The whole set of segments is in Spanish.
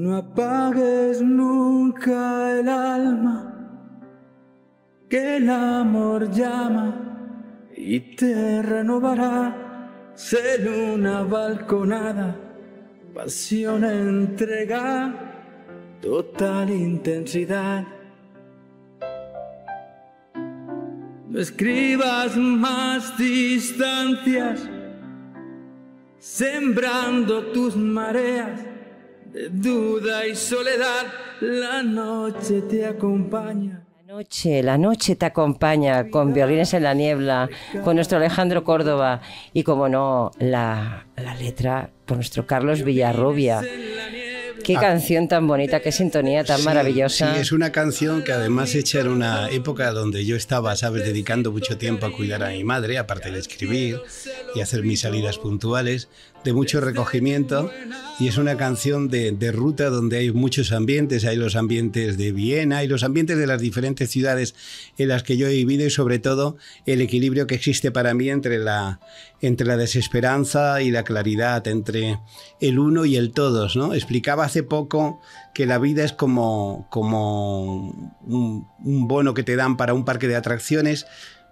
No apagues nunca el alma que el amor llama y te renovará. Ser una balconada, pasión entrega, total intensidad. No escribas más distancias, sembrando tus mareas duda y soledad, la noche te acompaña. La noche, la noche te acompaña con Violines en la Niebla, con nuestro Alejandro Córdoba y, como no, la, la letra por nuestro Carlos Villarrubia. Qué ah. canción tan bonita, qué sintonía tan maravillosa. es una canción que además hecha en una época donde yo estaba, sabes, dedicando mucho tiempo a cuidar a mi madre, aparte de escribir y hacer mis salidas puntuales, de mucho recogimiento. Y es una canción de, de ruta donde hay muchos ambientes, hay los ambientes de Viena y los ambientes de las diferentes ciudades en las que yo he vivido y sobre todo el equilibrio que existe para mí entre la, entre la desesperanza y la claridad, entre el uno y el todos. ¿no? Explicaba hace poco que la vida es como, como un, bono que te dan para un parque de atracciones,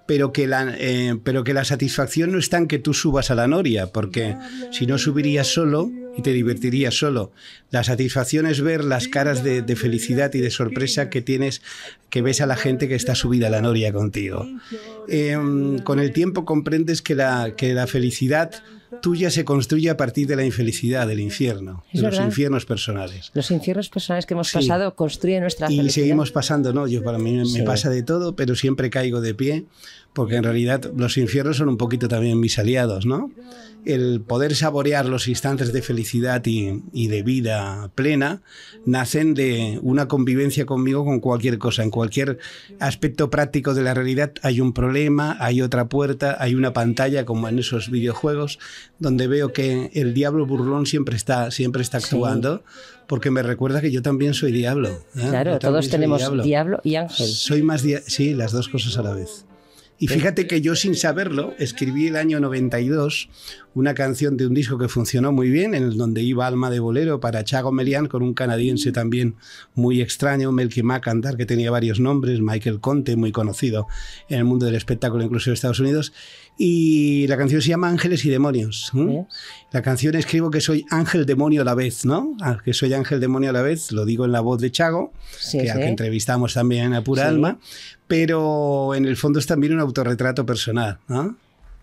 pero que eh, pero que la satisfacción no está en que tú subas a la noria, porque si no subirías solo, y te divertirías solo. La satisfacción es ver las caras de, felicidad y de sorpresa que tienes, que ves a la gente que está subida a la noria contigo. Em, con el tiempo comprendes que la, que la felicidad tuya se construye a partir de la infelicidad, del infierno, de los infiernos personales. Los infiernos personales que hemos pasado construyen nuestra y Y seguimos pasando, ¿no? Yo para mí me pasa de todo, pero siempre caigo de pie porque en realidad los infiernos son un poquito también mis aliados, ¿no? El poder saborear los instantes de felicidad y, de vida plena nacen de una convivencia conmigo con cualquier cosa. En cualquier aspecto práctico de la realidad hay un problema, hay otra puerta, hay una pantalla, como en esos videojuegos, donde veo que el diablo burlón siempre está, siempre está actuando. porque me recuerda que yo también soy diablo. ¿eh? Claro, todos tenemos diablo. diablo. y ángel. Soy más sí, las dos cosas a la vez. Y fíjate que yo sin saberlo escribí el año 92 una canción de un disco que funcionó muy bien, en el donde iba Alma de Bolero para Chago Melian con un canadiense también muy extraño, Melky cantar que tenía varios nombres, Michael Conte, muy conocido en el mundo del espectáculo incluso en Estados Unidos. Y la canción se llama Ángeles y Demonios. La canción escribo que soy ángel demonio a la vez, ¿no? Ah, que soy ángel demonio a la vez, lo digo en la voz de Chago, que, entrevistamos también a Pura Alma pero en el fondo es también un autorretrato personal, ¿no?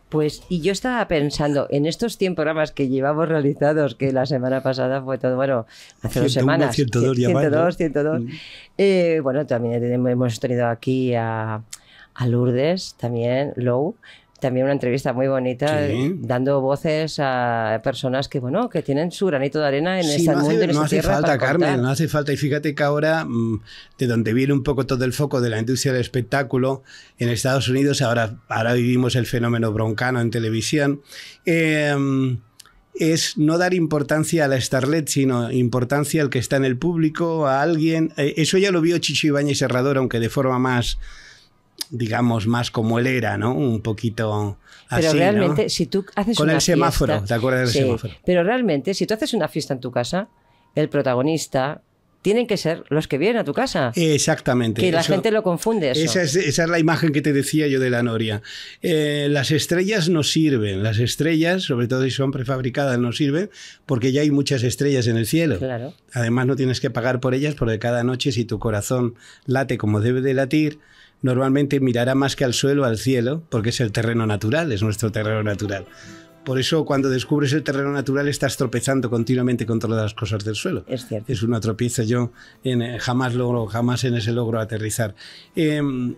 Pues, y yo estaba pensando, en estos 100 programas que llevamos realizados, que la semana pasada fue todo, bueno, hace dos semanas. 102, 102, 102. bueno, también hemos tenido aquí a, Lourdes, también, Low, también una entrevista muy bonita eh, dando voces a personas que bueno que tienen su granito de arena en este no mundo hace, no hace falta Carmen no hace falta y fíjate que ahora mm, de donde viene un poco todo el foco de la industria del espectáculo en Estados Unidos ahora ahora vivimos el fenómeno broncano en televisión eh, es no dar importancia a la starlet, sino importancia al que está en el público, a alguien. Eh, eso ya lo vio Chicho Ibáñez Herrador, aunque de forma más, digamos, más como él era, ¿no? Un poquito así. Pero realmente, si tú haces Con el semáforo, ¿te acuerdas del semáforo? Pero realmente, si tú haces una fiesta en tu casa, el protagonista tienen que ser los que vienen a tu casa. Exactamente. Que la gente lo confunde. Esa, es, la imagen que te decía yo de la noria. Eh, las estrellas no sirven. Las estrellas, sobre todo si son prefabricadas, no sirven porque ya hay muchas estrellas en el cielo. Claro. Además, no tienes que pagar por ellas porque cada noche, si tu corazón late como debe de latir, normalmente mirará más que al suelo, al cielo, porque es el terreno natural, es nuestro terreno natural. Por eso cuando descubres el terreno natural estás tropezando continuamente con todas las cosas del suelo. Es cierto. Es una tropieza, yo en, eh, jamás logro, jamás en ese logro aterrizar. Em,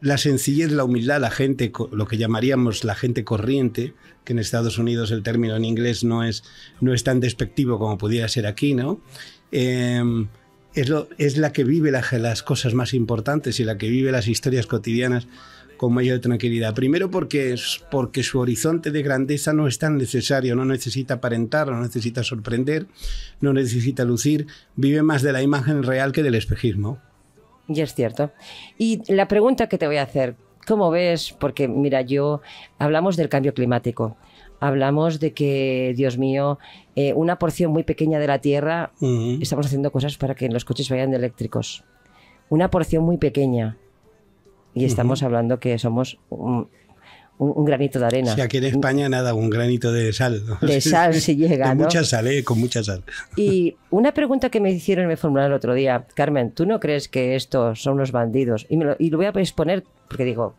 la sencillez, la humildad, la gente, lo que llamaríamos la gente corriente, que en Estados Unidos el término en inglés no es, no es tan despectivo como pudiera ser aquí, ¿no? Em, es, la que vive las cosas más importantes y la que vive las historias cotidianas con mayor tranquilidad. Primero porque, es porque su horizonte de grandeza no es tan necesario, no necesita aparentar, no necesita sorprender, no necesita lucir, vive más de la imagen real que del espejismo. Y es cierto. Y la pregunta que te voy a hacer, ¿cómo ves? Porque mira, yo hablamos del cambio climático hablamos de que, Dios mío, eh, una porción muy pequeña de la Tierra, estamos haciendo cosas para que los coches vayan de eléctricos. Una porción muy pequeña. Y estamos hablando que somos un, granito de arena. O en España nada, un granito de sal. De sal si llega. Con mucha sal, ¿eh? con mucha sal. Y una pregunta que me hicieron, me formularon el otro día, Carmen, ¿tú no crees que estos son los bandidos? Y, me lo, y lo voy a exponer porque digo,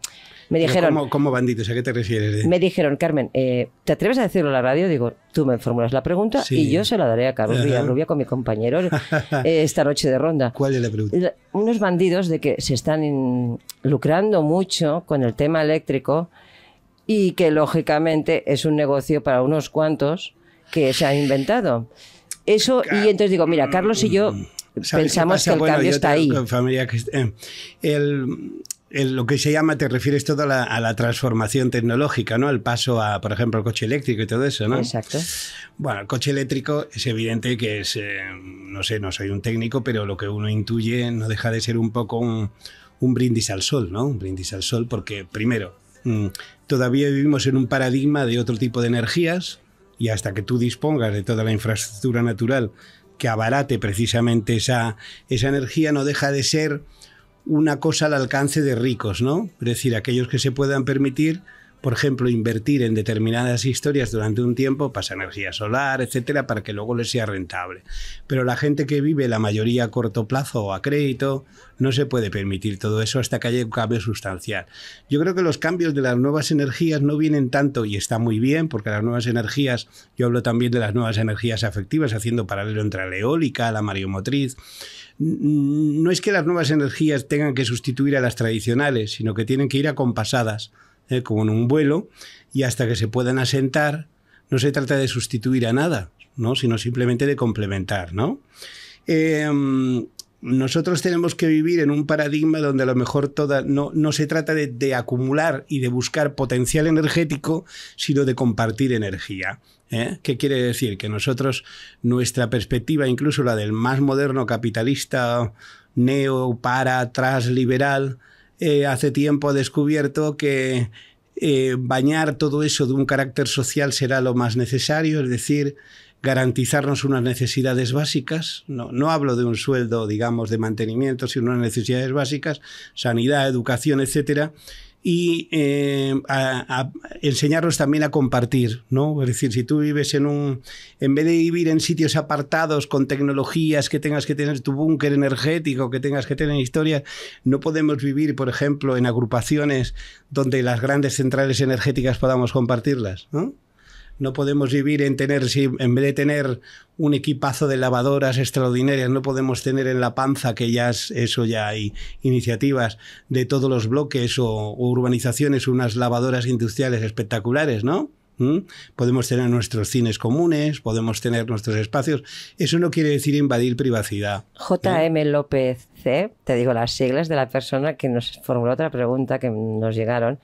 me dijeron... ¿Cómo, bandidos? ¿A qué te refieres? Me dijeron, Carmen, eh, ¿te atreves a decirlo a la radio? Digo, tú me formulas la pregunta y yo se la daré a Carlos Ajá. Villarrubia con mi compañero eh, esta noche de ronda. ¿Cuál es la pregunta? unos bandidos de que se están lucrando mucho con el tema eléctrico y que lógicamente es un negocio para unos cuantos que se ha inventado. Eso, y entonces digo, mira, Carlos y yo pensamos que el cambio está ahí. Eh, el, lo que se llama, te refieres todo a la, transformación tecnológica, ¿no? El paso a, por ejemplo, el coche eléctrico y todo eso, ¿no? Exacto. Bueno, el coche eléctrico es evidente que es, eh, no sé, no soy un técnico, pero lo que uno intuye no deja de ser un poco un, brindis al sol, ¿no? Un brindis al sol porque, primero, mm, todavía vivimos en un paradigma de otro tipo de energías y hasta que tú dispongas de toda la infraestructura natural que abarate precisamente esa, esa energía, no deja de ser una cosa al alcance de ricos, ¿no? Es decir, aquellos que se puedan permitir, por ejemplo, invertir en determinadas historias durante un tiempo, pasa energía solar, etcétera, para que luego les sea rentable. Pero la gente que vive la mayoría a corto plazo o a crédito no se puede permitir todo eso hasta que haya un cambio sustancial. Yo creo que los cambios de las nuevas energías no vienen tanto y está muy bien, porque las nuevas energías, yo hablo también de las nuevas energías afectivas, haciendo paralelo entre la eólica, la mariomotriz no es que las nuevas energías tengan que sustituir a las tradicionales, sino que tienen que ir acompasadas, ¿eh? como en un vuelo, y hasta que se puedan asentar, no se trata de sustituir a nada, ¿no? sino simplemente de complementar. ¿no? Em, nosotros tenemos que vivir en un paradigma donde a lo mejor no, se trata de, acumular y de buscar potencial energético, sino de compartir energía. ¿eh? ¿Qué quiere decir? Que nosotros, nuestra perspectiva, incluso la del más moderno capitalista, neo, para, liberal, eh, hace tiempo ha descubierto que eh, bañar todo eso de un carácter social será lo más necesario, es decir, garantizarnos unas necesidades básicas, no, no hablo de un sueldo, digamos, de mantenimiento, sino unas necesidades básicas, sanidad, educación, etcétera, y eh, enseñarnos también a compartir, ¿no? Es decir, si tú vives en un, en vez de vivir en sitios apartados con tecnologías, que tengas que tener tu búnker energético, que tengas que tener historia, no podemos vivir, por ejemplo, en agrupaciones donde las grandes centrales energéticas podamos compartirlas, ¿no? No podemos vivir en tener, en vez de tener un equipazo de lavadoras extraordinarias, no podemos tener en la panza, que ya eso ya hay iniciativas de todos los bloques o, urbanizaciones, unas lavadoras industriales espectaculares, ¿no? ¿Mm? Podemos tener nuestros cines comunes, podemos tener nuestros espacios. Eso no quiere decir invadir privacidad. JM ¿eh? López C, te digo las siglas de la persona que nos formuló otra pregunta que nos llegaron,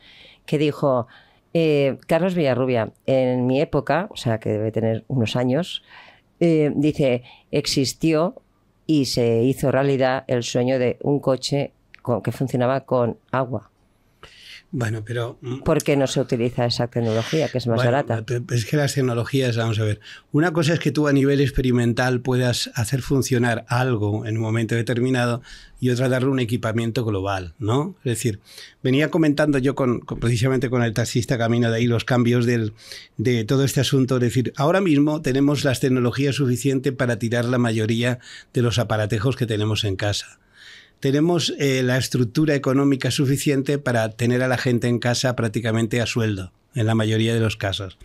que dijo, eh, Carlos Villarrubia, en mi época, o sea que debe tener unos años, eh, dice, existió y se hizo realidad el sueño de un coche que funcionaba con agua. Bueno, pero... Mm, ¿Por qué no se utiliza esa tecnología, que es más barata? Es que las tecnologías, vamos a ver, una cosa es que tú a nivel experimental puedas hacer funcionar algo en un momento determinado y otra darle un equipamiento global, ¿no? Es decir, venía comentando yo con, precisamente con el taxista camino de ahí los cambios del, de todo este asunto, es decir, ahora mismo tenemos las tecnologías suficientes para tirar la mayoría de los aparatejos que tenemos en casa tenemos eh, la estructura económica suficiente para tener a la gente en casa prácticamente a sueldo, en la mayoría de los casos.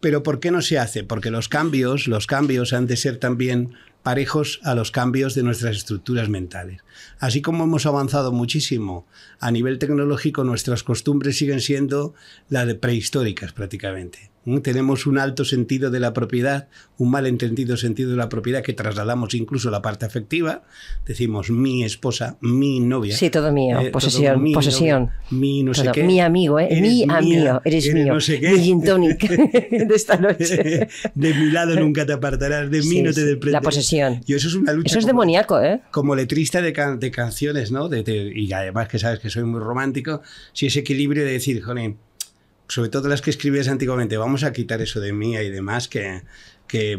Pero ¿por qué no se hace? Porque los cambios, los cambios han de ser también parejos a los cambios de nuestras estructuras mentales. Así como hemos avanzado muchísimo a nivel tecnológico, nuestras costumbres siguen siendo las de prehistóricas prácticamente. Mm, tenemos un alto sentido de la propiedad, un malentendido sentido de la propiedad que trasladamos incluso a la parte afectiva. Decimos mi esposa, mi novia. Sí, todo mío, eh, posesión, mi posesión. mi no sé qué. Mi amigo, ¿eh? mi amigo, eres, mío. No sé qué. Mi de esta noche. de mi lado nunca te apartarás, de mí no te desprendes. La posesión. Y eso es una Eso es demoníaco, ¿eh? Como letrista de, canciones, ¿no? y además que sabes que soy muy romántico, si ese equilibrio de decir, joder, sobre todo las que escribías antiguamente, vamos a quitar eso de mía y demás, que,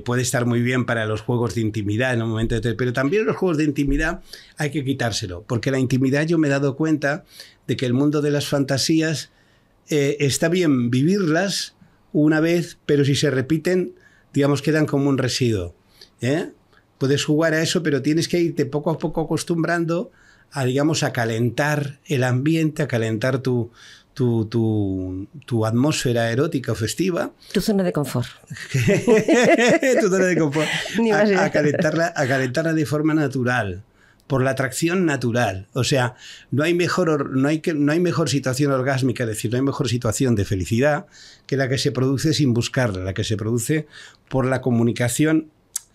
puede estar muy bien para los juegos de intimidad en un momento pero también los juegos de intimidad hay que quitárselo, porque la intimidad yo me he dado cuenta de que el mundo de las fantasías eh, está bien vivirlas una vez, pero si se repiten, digamos, quedan como un residuo. ¿eh? Puedes jugar a eso, pero tienes que irte poco a poco acostumbrando a, digamos, a calentar el ambiente, a calentar tu, tu, atmósfera erótica o festiva. Tu zona de confort. tu zona de confort. a, calentarla, de forma natural por la atracción natural. O sea, no hay mejor, no hay no hay mejor situación orgásmica, es decir, no hay mejor situación de felicidad que la que se produce sin buscarla, la que se produce por la comunicación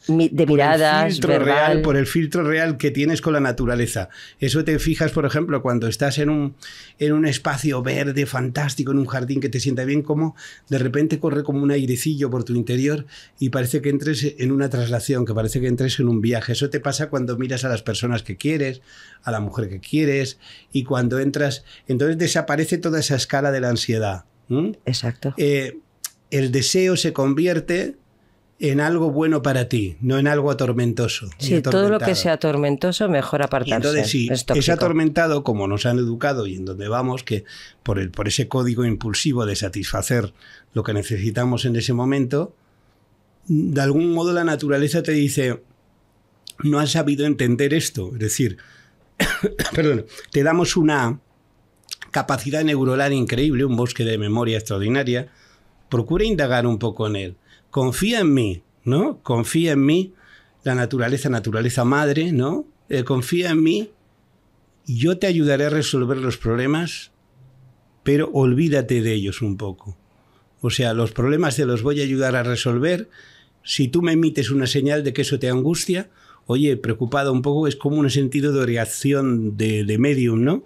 de miradas, por el filtro real, por el filtro real que tienes con la naturaleza. Eso te fijas, por ejemplo, cuando estás en un, en un espacio verde fantástico, en un jardín que te sienta bien, como de repente corre como un airecillo por tu interior y parece que entres en una traslación, que parece que entres en un viaje. Eso te pasa cuando miras a las personas que quieres, a la mujer que quieres y cuando entras, entonces desaparece toda esa escala de la ansiedad. Exacto. Eh, el deseo se convierte en algo bueno para ti, no en algo atormentoso. Sí, todo lo que sea atormentoso mejor apartarse. entonces, es, atormentado, como nos han educado y en donde vamos, que por, el, por ese código impulsivo de satisfacer lo que necesitamos en ese momento, de algún modo la naturaleza te dice, no has sabido entender esto. Es decir, perdón, te damos una capacidad neuronal increíble, un bosque de memoria extraordinaria, procura indagar un poco en él confía en mí, ¿no? Confía en mí, la naturaleza, naturaleza madre, ¿no? Eh, confía en mí, yo te ayudaré a resolver los problemas, pero olvídate de ellos un poco. O sea, los problemas te los voy a ayudar a resolver. Si tú me emites una señal de que eso te angustia, oye, preocupado un poco, es como un sentido de reacción de, de medium, ¿no?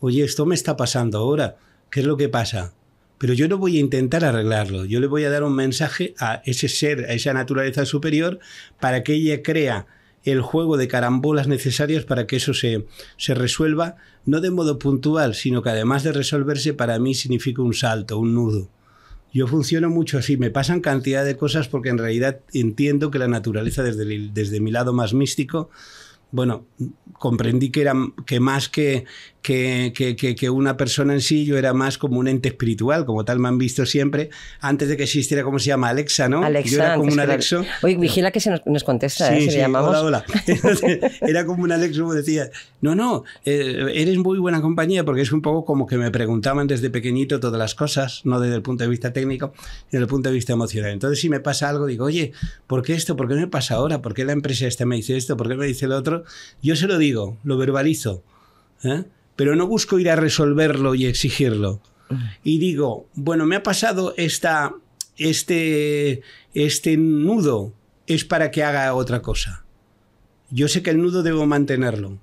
Oye, esto me está pasando ahora. ¿Qué es lo que pasa? pero yo no voy a intentar arreglarlo, yo le voy a dar un mensaje a ese ser, a esa naturaleza superior, para que ella crea el juego de carambolas necesarias para que eso se, se resuelva, no de modo puntual, sino que además de resolverse para mí significa un salto, un nudo. Yo funciono mucho así, me pasan cantidad de cosas porque en realidad entiendo que la naturaleza desde, desde mi lado más místico, bueno, comprendí que, era, que más que que, una persona en sí, yo era más como un ente espiritual, como tal me han visto siempre, antes de que existiera, como se llama? Alexa, ¿no? Alexa, era como un Alexo. Oye, vigila que se nos, contesta, ¿eh? sí, sí, llamamos? Hola, hola. era como un Alexo, como decía, no, no, eh, eres muy buena compañía, porque es un poco como que me preguntaban desde pequeñito todas las cosas, no desde el punto de vista técnico, sino desde el punto de vista emocional. Entonces, si me pasa algo, digo, oye, ¿por qué esto? ¿Por qué me pasa ahora? ¿Por qué la empresa esta me dice esto? ¿Por qué me dice el otro? Yo se lo digo, lo verbalizo. ¿eh? pero no busco ir a resolverlo y exigirlo. Mm. Y digo, bueno, me ha pasado esta, este, este nudo, es para que haga otra cosa. Yo sé que el nudo debo mantenerlo,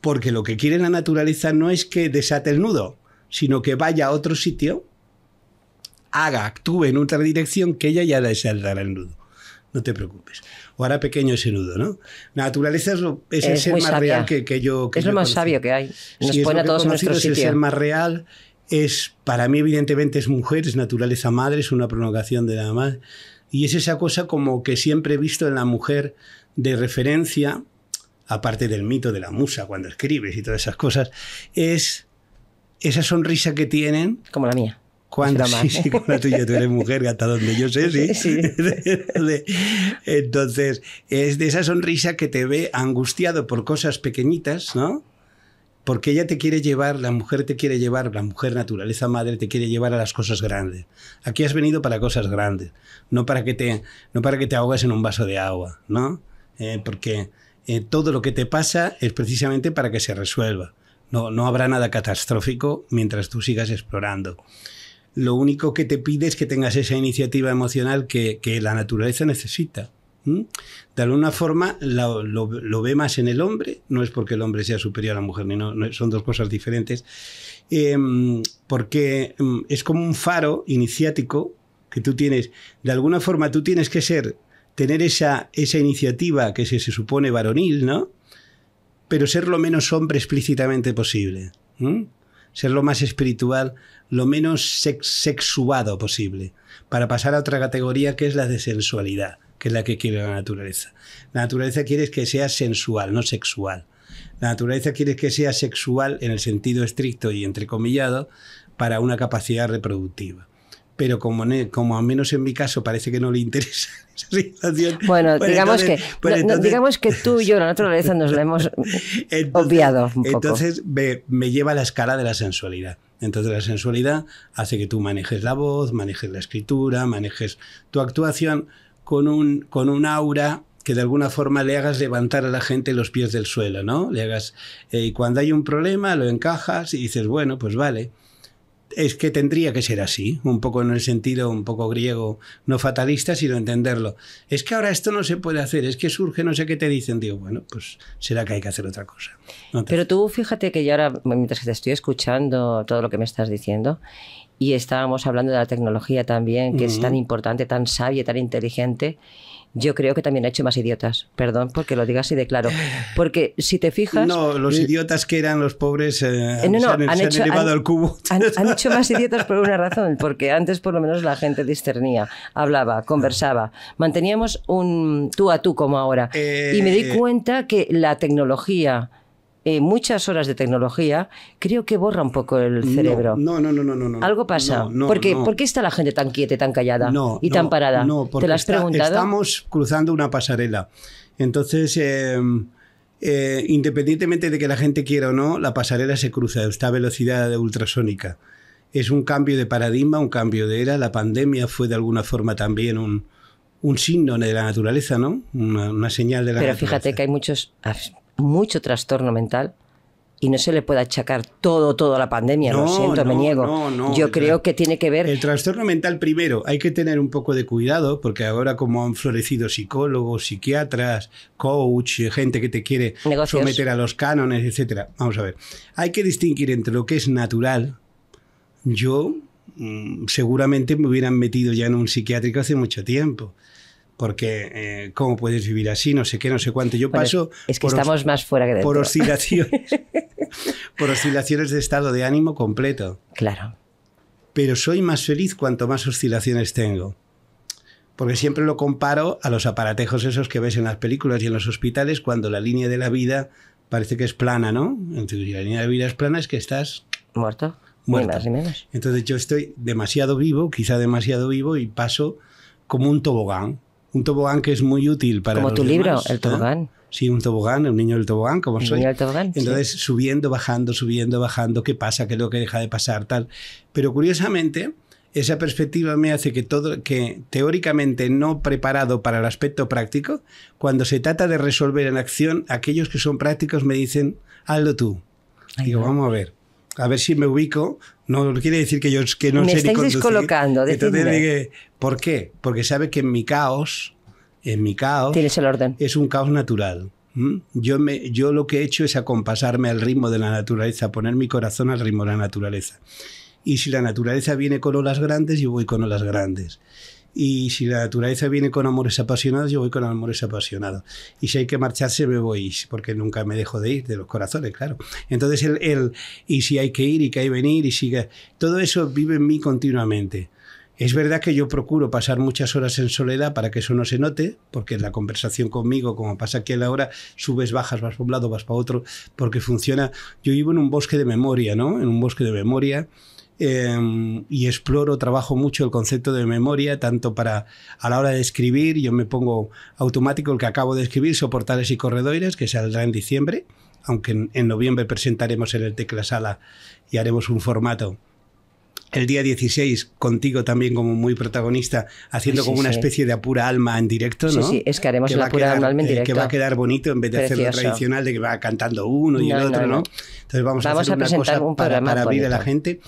porque lo que quiere la naturaleza no es que desate el nudo, sino que vaya a otro sitio, haga, actúe en otra dirección que ella ya desatará el nudo. No te preocupes o hará pequeño ese nudo, ¿no? naturaleza es, el ser más real que, yo... es lo más sabio que hay, nos pone a todos en nuestro sitio. Es el ser más real, es, para mí evidentemente es mujer, es naturaleza madre, es una prolongación de la madre, y es esa cosa como que siempre he visto en la mujer de referencia, aparte del mito de la musa cuando escribes y todas esas cosas, es esa sonrisa que tienen. Como la mía más. Sí, sí, con la tuya, tú eres mujer, hasta donde yo sé, sí. Entonces, es de esa sonrisa que te ve angustiado por cosas pequeñitas, ¿no? Porque ella te quiere llevar, la mujer te quiere llevar, la mujer naturaleza madre te quiere llevar a las cosas grandes. Aquí has venido para cosas grandes, no para que te, no para que te ahogues en un vaso de agua, ¿no? Eh, porque eh, todo lo que te pasa es precisamente para que se resuelva. No, no habrá nada catastrófico mientras tú sigas explorando lo único que te pide es que tengas esa iniciativa emocional que, la naturaleza necesita. De alguna forma lo, ve más en el hombre, no es porque el hombre sea superior a la mujer, son dos cosas diferentes, em, porque em, es como un faro iniciático que tú tienes. De alguna forma tú tienes que ser, tener esa, esa iniciativa que se, se supone varonil, ¿no? Pero ser lo menos hombre explícitamente posible ser lo más espiritual, lo menos sexuado posible, para pasar a otra categoría que es la de sensualidad, que es la que quiere la naturaleza. La naturaleza quiere que sea sensual, no sexual. La naturaleza quiere que sea sexual en el sentido estricto y entrecomillado para una capacidad reproductiva pero como, como al menos en mi caso parece que no le interesa esa situación. Bueno, pues digamos, que, pues digamos que tú y yo, la naturaleza, nos la hemos obviado un poco. Entonces me, lleva a la escala de la sensualidad. Entonces la sensualidad hace que tú manejes la voz, manejes la escritura, manejes tu actuación con un, con un aura que de alguna forma le hagas levantar a la gente los pies del suelo, ¿no? Le hagas, eh, y cuando hay un problema, lo encajas y dices, bueno, pues vale, es que tendría que ser así, un poco en el sentido un poco griego, no fatalista, sino entenderlo. Es que ahora esto no se puede hacer, es que surge no sé qué te dicen, digo, bueno, pues será que hay que hacer otra cosa. Pero tú fíjate que yo ahora, mientras que te estoy escuchando todo lo que me estás diciendo, y estábamos hablando de la tecnología también, que es tan importante, tan sabia, tan inteligente, yo creo que también ha hecho más idiotas. Perdón porque lo digas así de claro. Porque si te fijas. No, los idiotas que eran los pobres eh, eh, se han, hecho, hecho más idiotas por una razón, porque antes por lo menos la gente discernía, hablaba, conversaba. Manteníamos un tú a tú como ahora. y me di eh, cuenta que la tecnología eh, muchas horas de tecnología, creo que borra un poco el cerebro. No, no, no, no, no. no Algo pasa. ¿Por, qué, está la gente tan quieta, tan callada y tan parada? porque ¿Te has Estamos cruzando una pasarela. Entonces, em, eh, independientemente de que la gente quiera o no, la pasarela se cruza, a esta velocidad ultrasónica. Es un cambio de paradigma, un cambio de era. La pandemia fue de alguna forma también un, un signo de la naturaleza, ¿no? Una, señal de la Pero fíjate que hay muchos ah, mucho trastorno mental y no se le puede achacar todo, toda la pandemia, no, lo siento, me niego. Yo creo que tiene que ver... El trastorno mental primero, hay que tener un poco de cuidado, porque ahora como han florecido psicólogos, psiquiatras, coach, gente que te quiere someter a los cánones, etcétera. Vamos a ver, hay que distinguir entre lo que es natural. Yo mm, seguramente me hubieran metido ya en un psiquiátrico hace mucho tiempo porque eh, cómo puedes vivir así, no sé qué, no sé cuánto. Yo paso... Es que por estamos más fuera que Por oscilaciones, por oscilaciones de estado de ánimo completo. Claro. Pero soy más feliz cuanto más oscilaciones tengo. Porque siempre lo comparo a los aparatejos esos que ves en las películas y en los hospitales cuando la línea de la vida parece que es plana, ¿no? si la línea de la vida es plana, es que estás... Muerto. Muerto. más ni menos. Entonces yo estoy demasiado vivo, quizá demasiado vivo, y paso como un tobogán un tobogán que es muy útil para. Como tu libro, el tobogán. Sí, un tobogán, un niño del tobogán, como el soy. Niño del tobogán, Entonces, subiendo, bajando, subiendo, bajando, qué pasa, qué es lo que deja de pasar, tal. Pero curiosamente, esa perspectiva me hace que todo, que teóricamente no preparado para el aspecto práctico, cuando se trata de resolver en acción, aquellos que son prácticos me dicen, hazlo tú. Digo, vamos a ver, a ver si me ubico no quiere decir que yo que no Me sé descolocando. Entonces dije, ¿por qué? Porque sabe que en mi caos, en mi caos, el orden. Es un caos natural. Yo, me, yo lo que he hecho es acompasarme al ritmo de la naturaleza, poner mi corazón al ritmo de la naturaleza. Y si la naturaleza viene con olas grandes, yo voy con olas grandes. Y si la naturaleza viene con amores apasionados, yo voy con amores apasionados. Y si hay que marcharse, me voy, porque nunca me dejo de ir, de los corazones, claro. Entonces, el, y si hay que ir, y que hay venir, y sigue. Todo eso vive en mí continuamente. Es verdad que yo procuro pasar muchas horas en soledad para que eso no se note, porque la conversación conmigo, como pasa aquí a la hora, subes, bajas, vas por un lado, vas para otro, porque funciona. Yo vivo en un bosque de memoria, ¿no? En un bosque de memoria Em, y exploro, trabajo mucho el concepto de memoria, tanto para a la hora de escribir, yo me pongo automático el que acabo de escribir, soportales y corredores, que saldrá en diciembre, aunque en, noviembre presentaremos en el Tecla Sala y haremos un formato el día 16 contigo también como muy protagonista, haciendo como una especie de apura alma en directo, ¿no? Sí, sí, es que haremos que la alma en directo. Eh, que va a quedar bonito en vez de hacer tradicional de que va cantando uno y el otro, no, Entonces vamos, a hacer una cosa un para, para abrir a la gente.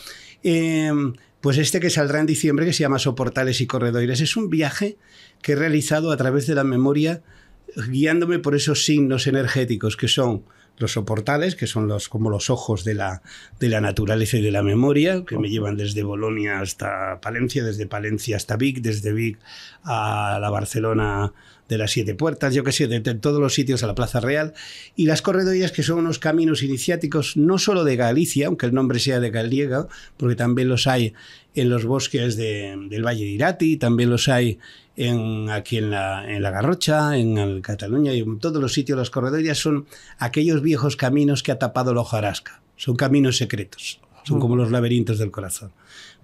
Em, pues este que saldrá en diciembre, que se llama Soportales y Corredores, es un viaje que he realizado a través de la memoria, guiándome por esos signos energéticos que son los soportales, que son los, como los ojos de la, de la naturaleza y de la memoria, que me llevan desde Bolonia hasta Palencia, desde Palencia hasta Vic, desde Vic a la Barcelona de las Siete Puertas, yo que sé, de, todos los sitios a la Plaza Real, y las corredorías, que son unos caminos iniciáticos no solo de Galicia, aunque el nombre sea de Galiega, porque también los hay en los bosques del Valle de Irati, también los hay en, aquí en la, en la Garrocha, en Cataluña, y en todos los sitios las corredorías son aquellos viejos caminos que ha tapado la hojarasca, son caminos secretos, son como los laberintos del corazón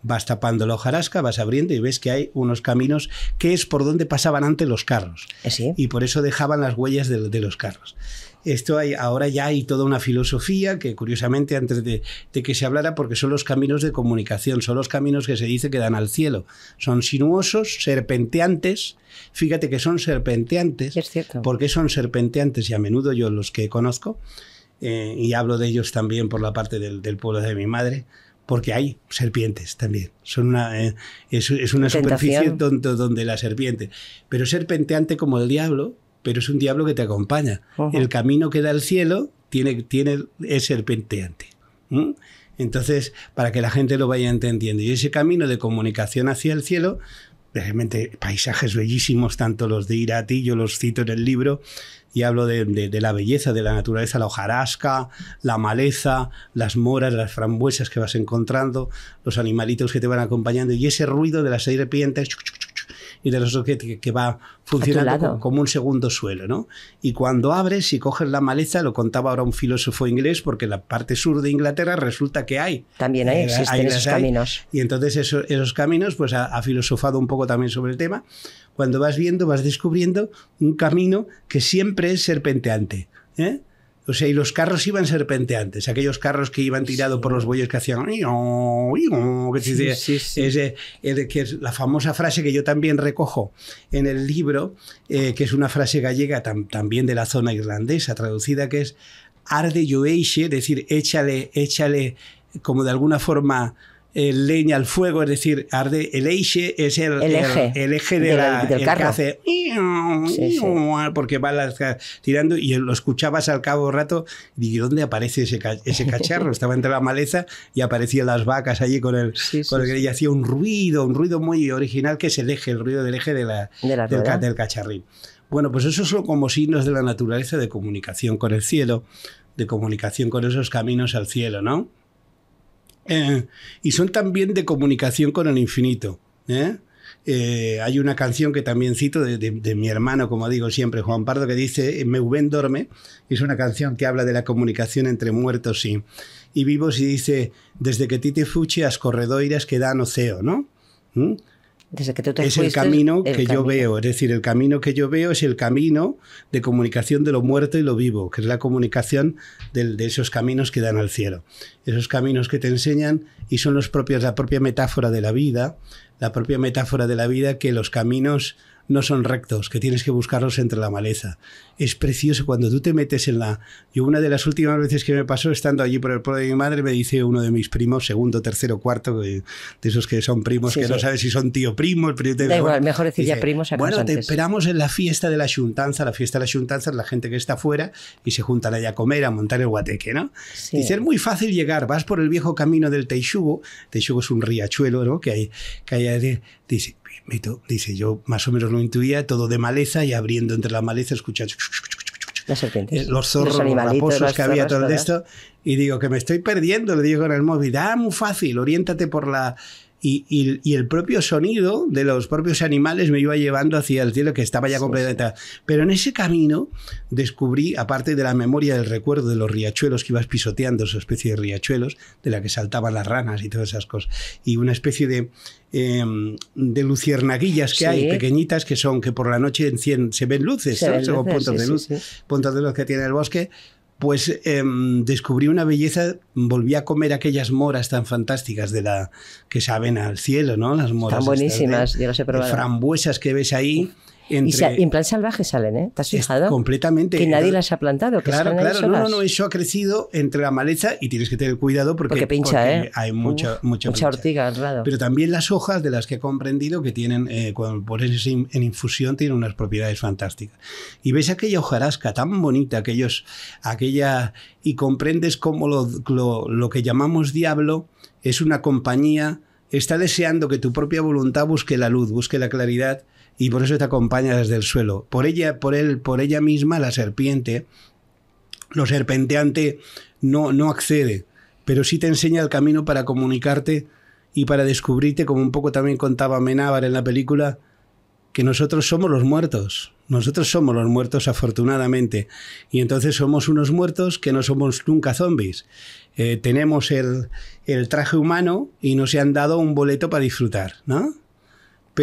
vas tapando la hojarasca, vas abriendo y ves que hay unos caminos que es por donde pasaban antes los carros. Eh, y por eso dejaban las huellas de, los carros. Esto hay, ahora ya hay toda una filosofía que curiosamente antes de, que se hablara, porque son los caminos de comunicación, son los caminos que se dice que dan al cielo. Son sinuosos, serpenteantes. Fíjate que son serpenteantes. Es cierto. son serpenteantes? Y a menudo yo los que conozco, eh, y hablo de ellos también por la parte del pueblo de mi madre, porque hay serpientes también. Son eh, es, una superficie donde, donde la serpiente. Pero serpenteante como el diablo, pero es un diablo que te acompaña. El camino que da al cielo tiene, tiene, es serpenteante. Entonces, para que la gente lo vaya entendiendo. Y ese camino de comunicación hacia el cielo, realmente paisajes bellísimos, tanto los de yo los cito en el libro, y hablo de, la belleza de la naturaleza, la hojarasca, la maleza, las moras, las frambuesas que vas encontrando, los animalitos que te van acompañando y ese ruido de las serpientes y de los que, que va funcionando como, un segundo suelo, ¿no? Y cuando abres y coges la maleza, lo contaba ahora un filósofo inglés, porque en la parte sur de Inglaterra resulta que hay. También hay, eh, esos caminos. Y entonces esos caminos, pues ha filosofado un poco también sobre el tema cuando vas viendo, vas descubriendo un camino que siempre es serpenteante. ¿eh? O sea, y los carros iban serpenteantes, aquellos carros que iban tirados por los bueyes que hacían. que es la famosa frase que yo también recojo en el libro, eh, que es una frase gallega también de la zona irlandesa, traducida, que es arde yo es decir, échale, échale como de alguna forma el eh, leña al fuego, es decir, arde el eje es el, eje, la, del carro. porque va tirando y lo escuchabas al cabo rato y ¿dónde aparece ese, cacharro? Estaba entre la maleza y aparecían las vacas allí con el, con el y hacía un ruido, un ruido muy original que es el eje, el ruido del eje de la, del, del cacharrín. Bueno, pues eso son como signos de la naturaleza de comunicación con el cielo, de comunicación con esos caminos al cielo, ¿no? Eh, y son también de comunicación con el infinito. ¿eh? Eh, hay una canción que también cito de, mi hermano, como digo siempre, Juan Pardo, que dice Me Meuben dorme Es una canción que habla de la comunicación entre muertos y, vivos y dice, desde que ti te fuche as corredoiras que dan oceo, ¿no? ¿Mm? es el camino que yo veo, es decir, el camino que yo veo es el camino de comunicación de lo muerto y lo vivo, que es la comunicación de esos caminos que dan al cielo, esos caminos que te enseñan y son los propios, la propia metáfora de la vida, la propia metáfora de la vida que los caminos no son rectos, que tienes que buscarlos entre la maleza. Es precioso cuando tú te metes en la... Y una de las últimas veces que me pasó, estando allí por el pueblo de mi madre, me dice uno de mis primos, segundo, tercero, cuarto, de esos que son primos, que no sabes si son tío primo, el primo... Da igual, mejor decir ya primos. Bueno, te esperamos en la fiesta de la Xuntanza, la fiesta de la Xuntanza, la gente que está afuera y se juntan allá a comer, a montar el guateque, ¿no? Y Dice, es muy fácil llegar, vas por el viejo camino del Teixugo, Teixugo es un riachuelo, ¿no? Que hay, que hay dice, dice, yo más o menos lo intuía, todo de maleza y abriendo entre la maleza escuchando eh, los zorros, los, que había todo esto. Y digo, que me estoy perdiendo, le digo en el móvil, ah, muy fácil, oriéntate por la y, el propio sonido de los propios animales me iba llevando hacia el cielo que estaba ya completamente. Pero en ese camino descubrí, aparte de la memoria del recuerdo de los riachuelos que ibas pisoteando, esa especie de riachuelos de la que saltaban las ranas y todas esas cosas, y una especie de, em, de luciernaguillas que hay, pequeñitas, que son que por la noche se ven luces, se puntos, de luz, puntos de luz que tiene el bosque pues em, descubrí una belleza, volví a comer aquellas moras tan fantásticas de la que saben al cielo, ¿no? Las moras. Tan buenísimas, de, las Frambuesas que ves ahí. Y, en plan salvaje salen, ¿eh? ¿Te has fijado? completamente. Que nadie las ha plantado. Claro, claro. claro. No, no, eso ha crecido entre la maleza y tienes que tener cuidado porque, ¿eh? Hay mucha, Uf, mucha, Pero también las hojas de las que he comprendido que tienen, eh, cuando pones en infusión, tienen unas propiedades fantásticas. Y ves aquella hojarasca tan bonita, aquellos, aquella. Y comprendes cómo lo, lo que llamamos diablo es una compañía. Está deseando que tu propia voluntad busque la luz, busque la claridad y por eso te acompaña desde el suelo. Por ella, por él, por ella misma, la serpiente, lo serpenteante no, no accede, pero sí te enseña el camino para comunicarte y para descubrirte, como un poco también contaba Menábar en la película, que nosotros somos los muertos. Nosotros somos los muertos afortunadamente. Y entonces somos unos muertos que no somos nunca zombies. Eh, tenemos el, el, traje humano y nos han dado un boleto para disfrutar, ¿no?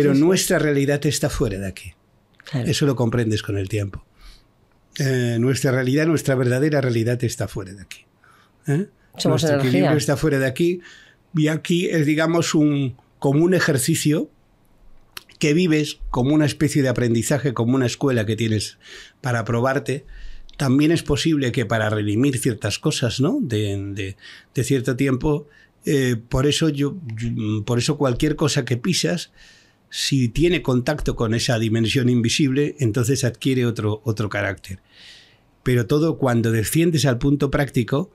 pero nuestra realidad está fuera de aquí. Eso lo comprendes con el tiempo. Eh, nuestra realidad, nuestra verdadera realidad está fuera de aquí. ¿Eh? Nuestro equilibrio está fuera de aquí y aquí es, digamos, un, como un ejercicio que vives como una especie de aprendizaje, como una escuela que tienes para probarte. También es posible que para redimir ciertas cosas, ¿no? De, cierto tiempo. Eh, por eso por eso cualquier cosa que pisas, si tiene contacto con esa dimensión invisible, entonces adquiere otro, otro carácter. Pero todo cuando desciendes al punto práctico,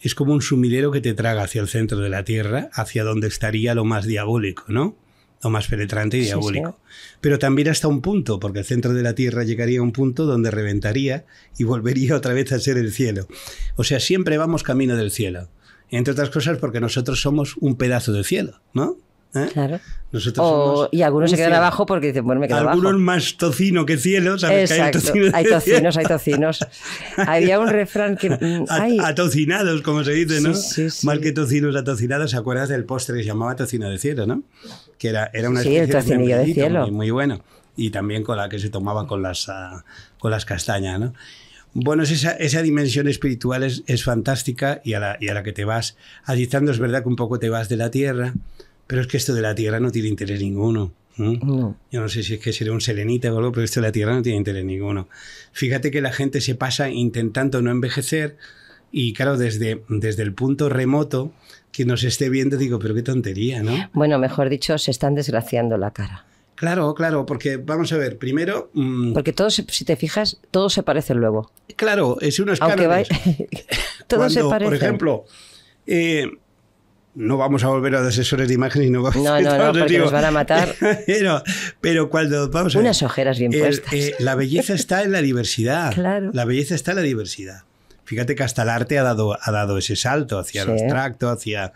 es como un sumidero que te traga hacia el centro de la Tierra, hacia donde estaría lo más diabólico, ¿no? Lo más penetrante y diabólico. Pero también hasta un punto, porque el centro de la Tierra llegaría a un punto donde reventaría y volvería otra vez a ser el cielo. O sea, siempre vamos camino del cielo. Entre otras cosas porque nosotros somos un pedazo del cielo, ¿no? ¿eh? y algunos se quedan abajo porque dicen, bueno, me quedo algunos más tocino que cielo, ¿sabes? hay, tocinos, hay tocinos. Había un refrán que... hay mm, Atocinados, como se dice, ¿no? Sí, Más que tocinos, atocinados, ¿se acuerdas del postre que se llamaba tocino de cielo, no? Que era, una especie el tocinillo de, cielo. Muy, bueno. Y también con la que se tomaba con las, ah, con las castañas, ¿no? Bueno, esa, esa dimensión espiritual es, fantástica y a, la, que te vas agitando es verdad que un poco te vas de la tierra, pero es que esto de la Tierra no tiene interés ninguno. Yo no sé si es que sería un selenita o algo, pero esto de la Tierra no tiene interés ninguno. Fíjate que la gente se pasa intentando no envejecer y claro, desde, desde el punto remoto que nos esté viendo, digo, pero qué tontería, ¿no? Bueno, mejor dicho, se están desgraciando la cara. Claro, claro, porque vamos a ver, primero. Mm, porque todos, si te fijas, todos se parecen luego. Claro, es uno Aunque todos se parecen. Por ejemplo, eh, no vamos a volver a los asesores de imágenes y no vamos a no, nos van a matar. pero, cuando vamos Unas ojeras bien puestas. Eh, la belleza está en la diversidad. La belleza está en la diversidad. Fíjate que hasta el arte ha dado, ha dado ese salto hacia el abstracto, hacia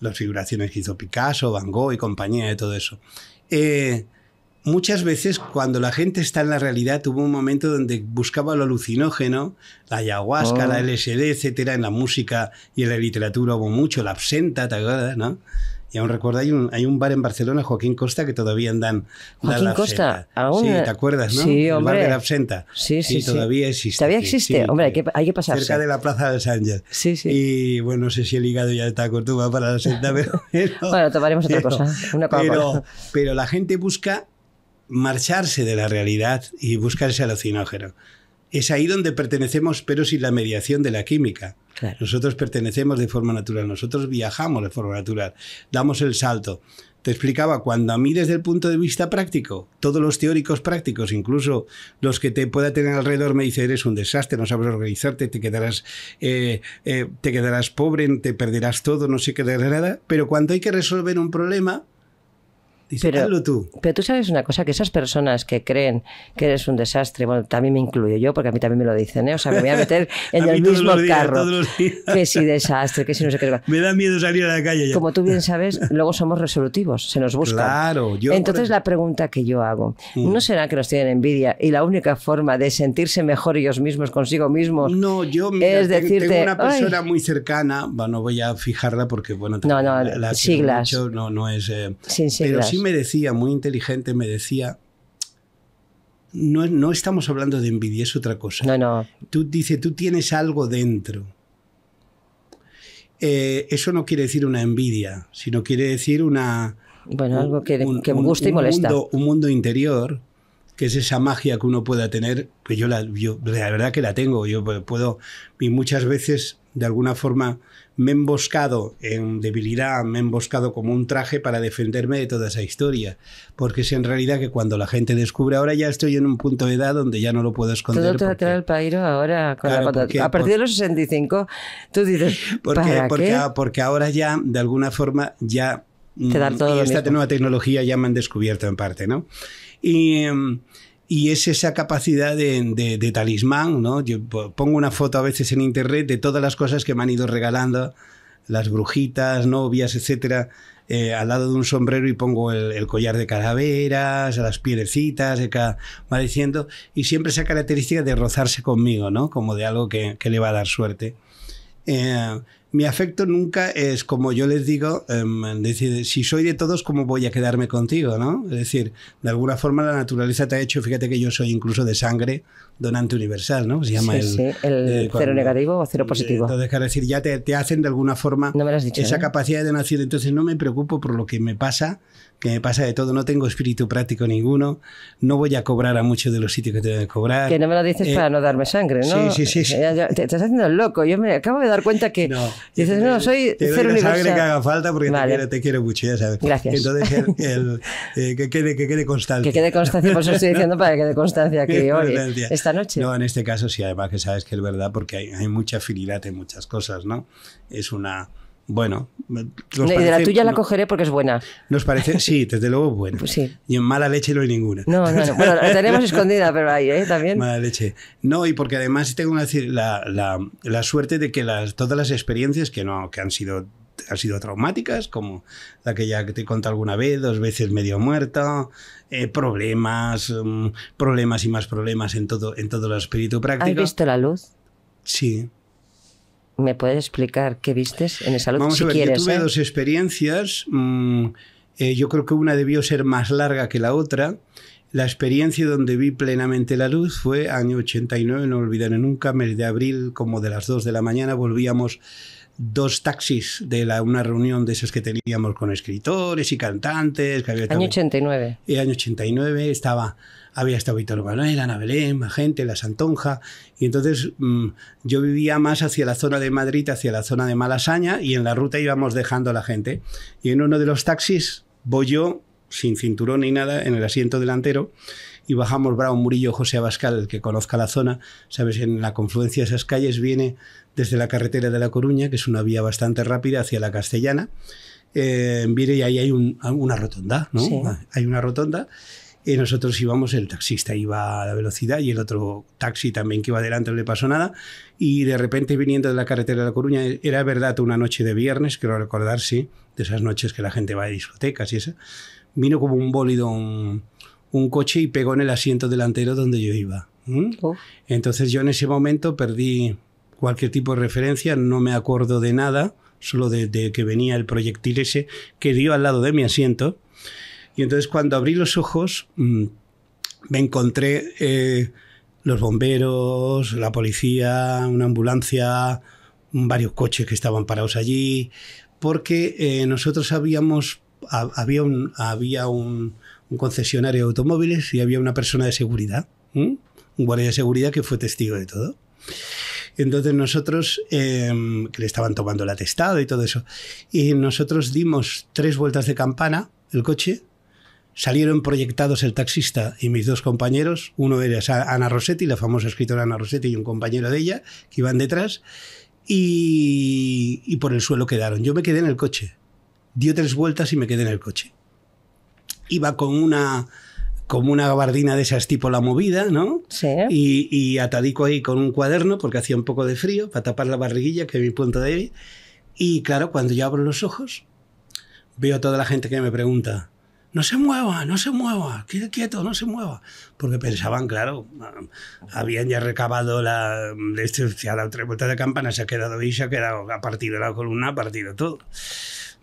las figuraciones que hizo Picasso, Van Gogh y compañía de todo eso. Eh, muchas veces cuando la gente está en la realidad, tuvo un momento donde buscaba lo alucinógeno, la ayahuasca, la ah. LSD, etcétera, en la música y en la literatura hubo mucho, la absenta, tal, ¿no? Y aún recuerdo, hay un, hay un bar en Barcelona, Joaquín Costa, que todavía andan. Joaquín Costa, aún. Sí, ¿te acuerdas, no? Sí, hombre. El bar de la absenta. Sí, sí. sí todavía existe. Todavía existe, hombre, hay que, hay pasarse. Cerca de la Plaza de Sánchez. Sí, sí. Y bueno, no sé si el hígado ya está cortado para la absenta, pero. bueno, tomaremos otra cosa. Una pero, pero la gente busca marcharse de la realidad y buscarse alucinógeno. Es ahí donde pertenecemos, pero sin la mediación de la química. Nosotros pertenecemos de forma natural, nosotros viajamos de forma natural, damos el salto. Te explicaba, cuando a mí desde el punto de vista práctico, todos los teóricos prácticos, incluso los que te pueda tener alrededor, me dicen, eres un desastre, no sabes organizarte, te quedarás, eh, eh, te quedarás pobre, te perderás todo, no sé qué, nada. Pero cuando hay que resolver un problema, pero, tú. Pero tú sabes una cosa, que esas personas que creen que eres un desastre, bueno, también me incluyo yo, porque a mí también me lo dicen, ¿eh? O sea, me voy a meter en el mismo carro. Que si desastre, que si no sé qué. Me da miedo salir a la calle ya. Como tú bien sabes, luego somos resolutivos, se nos busca. Claro, yo Entonces, la pregunta que yo hago, mm. ¿no será que nos tienen envidia y la única forma de sentirse mejor ellos mismos consigo mismos? No, yo es decirte, tengo una persona muy cercana, bueno, voy a fijarla porque, bueno, no, la, siglas. no, no es. Eh, Sin siglas. Pero sí me decía, muy inteligente, me decía, no, estamos hablando de envidia, es otra cosa. No, no. Tú dices, tú tienes algo dentro. Eh, eso no quiere decir una envidia, sino quiere decir una... Bueno, algo que, me gusta y molesta. Mundo, un mundo interior, que es esa magia que uno pueda tener, que yo la, yo, la verdad que la tengo, yo puedo, y muchas veces, de alguna forma, me he emboscado en debilidad, me he emboscado como un traje para defenderme de toda esa historia. Porque es en realidad que cuando la gente descubre, ahora ya estoy en un punto de edad donde ya no lo puedo esconder. Todo porque... el pairo ahora, a partir de los 65, tú dices. Porque, ¿para qué? porque ahora ya, de alguna forma, ya. Mm, y esta nueva tecnología ya me han descubierto en parte, ¿no? Y. Em, y es esa capacidad de, talismán, ¿no? Yo pongo una foto a veces en internet de todas las cosas que me han ido regalando, las brujitas, novias, etcétera, eh, al lado de un sombrero y pongo el, collar de calaveras, las piedrecitas, de va diciendo, y siempre esa característica de rozarse conmigo, ¿no? Como de algo que le va a dar suerte. Eh, mi afecto nunca es como yo les digo, em, decir, si soy de todos, ¿cómo voy a quedarme contigo? ¿no? Es decir, de alguna forma la naturaleza te ha hecho, fíjate que yo soy incluso de sangre donante universal, ¿no? Se llama sí, el, sí. el cero negativo o cero positivo. Entonces, es decir, ya te, te, hacen de alguna forma esa ¿eh? capacidad de nacer. Entonces, no me preocupo por lo que me pasa, que me pasa de todo, no tengo espíritu práctico ninguno, no voy a cobrar a muchos de los sitios que tengo que cobrar. Que no me lo dices eh, para no darme sangre, ¿no? Sí, sí, sí. Te, estás haciendo el loco, yo me acabo de dar cuenta que no, dices, no, soy te doy la sangre que haga falta porque te, quiero, te, quiero, mucho, ya sabes. Gracias. Entonces, el, eh, que, quede, que quede constancia. Que quede constancia, por eso estoy diciendo para que quede constancia aquí hoy, esta noche. No, en este caso sí, además que sabes que es verdad porque hay, hay mucha afinidad en muchas cosas, ¿no? Es una bueno, y de la tuya la cogeré porque es buena. Nos parece, sí, desde luego buena. Y pues en mala leche no hay ninguna. No, no, Bueno, la tenemos escondida, pero ahí, ¿eh? También. Mala leche. No, y porque además tengo la, la, suerte de que las, todas las experiencias que, no, que han sido han sido traumáticas, como la que ya te conté alguna vez, dos veces medio muerta, eh, problemas, mm, problemas y más problemas en todo, en todo el espíritu práctico. ¿Has visto la luz? Sí. ¿Me puedes explicar qué vistes en esa luz? Vamos si a quieres, yo tuve ¿eh? dos experiencias. Mm, eh, yo creo que una debió ser más larga que la otra. La experiencia donde vi plenamente la luz fue año 89, no olvidaré nunca, mes de abril, como de las 2 de la mañana, volvíamos dos taxis de la, una reunión de esas que teníamos con escritores y cantantes. Que año 89. El año 89 estaba, había estado Víctor Manuel, Ana Belén, gente, La Santonja. Y entonces mm, yo vivía más hacia la zona de Madrid, hacia la zona de Malasaña, y en la ruta íbamos dejando a la gente. Y en uno de los taxis voy yo, sin cinturón ni nada, en el asiento delantero y bajamos Brown Murillo, José Abascal, el que conozca la zona, sabes, en la confluencia de esas calles viene desde la carretera de La Coruña, que es una vía bastante rápida hacia la Castellana. Eh, y ahí hay una rotonda, ¿no? Ah, hay una rotonda. Y nosotros íbamos, el taxista iba a la velocidad y el otro taxi también que iba adelante no le pasó nada. Y de repente viniendo de la carretera de La Coruña, era verdad una noche de viernes, quiero recordar, sí, de esas noches que la gente va a discotecas y esa vino como un bólido, un, coche y pegó en el asiento delantero donde yo iba. Entonces yo en ese momento perdí cualquier tipo de referencia, no me acuerdo de nada, solo de, que venía el proyectil ese que dio al lado de mi asiento. Y entonces cuando abrí los ojos mm, me encontré eh, los bomberos, la policía, una ambulancia, varios coches que estaban parados allí, porque eh, nosotros habíamos, había, un, había un, concesionario de automóviles y había una persona de seguridad, un guardia de seguridad que fue testigo de todo. Entonces nosotros, eh, que le estaban tomando el atestado y todo eso, y nosotros dimos tres vueltas de campana, el coche, salieron proyectados el taxista y mis dos compañeros, uno era Ana Rossetti, la famosa escritora Ana Rossetti y un compañero de ella, que iban detrás, y por el suelo quedaron. Yo me quedé en el coche, dio tres vueltas y me quedé en el coche. Iba con una como una gabardina de esas tipo la movida, ¿no? Sí. Y, atadico ahí con un cuaderno porque hacía un poco de frío para tapar la barriguilla, que es mi punto ahí Y claro, cuando yo abro los ojos, veo a toda la gente que me pregunta, no se mueva, no se mueva, quede quieto, no se mueva. Porque pensaban, claro, habían ya recabado la, este, la otra vuelta de campana, se ha quedado ahí, se ha quedado, ha partido la columna, ha partido todo.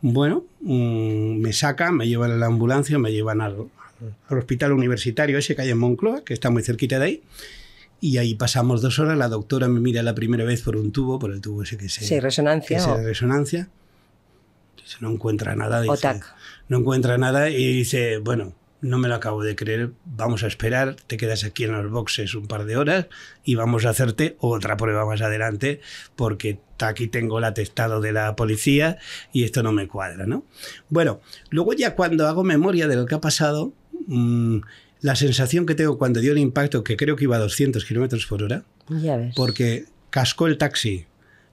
Bueno, mm, me sacan, me llevan a la ambulancia, me llevan a, al hospital universitario ese calle en Moncloa, que está muy cerquita de ahí. Y ahí pasamos dos horas. La doctora me mira la primera vez por un tubo, por el tubo ese que se. Sí, resonancia. Que resonancia. no encuentra nada. Dice, No encuentra nada y dice, bueno, no me lo acabo de creer, vamos a esperar, te quedas aquí en los boxes un par de horas y vamos a hacerte otra prueba más adelante porque aquí tengo el atestado de la policía y esto no me cuadra, ¿no? Bueno, luego ya cuando hago memoria de lo que ha pasado, Mm, la sensación que tengo cuando dio el impacto, que creo que iba a 200 kilómetros por hora, porque cascó el taxi,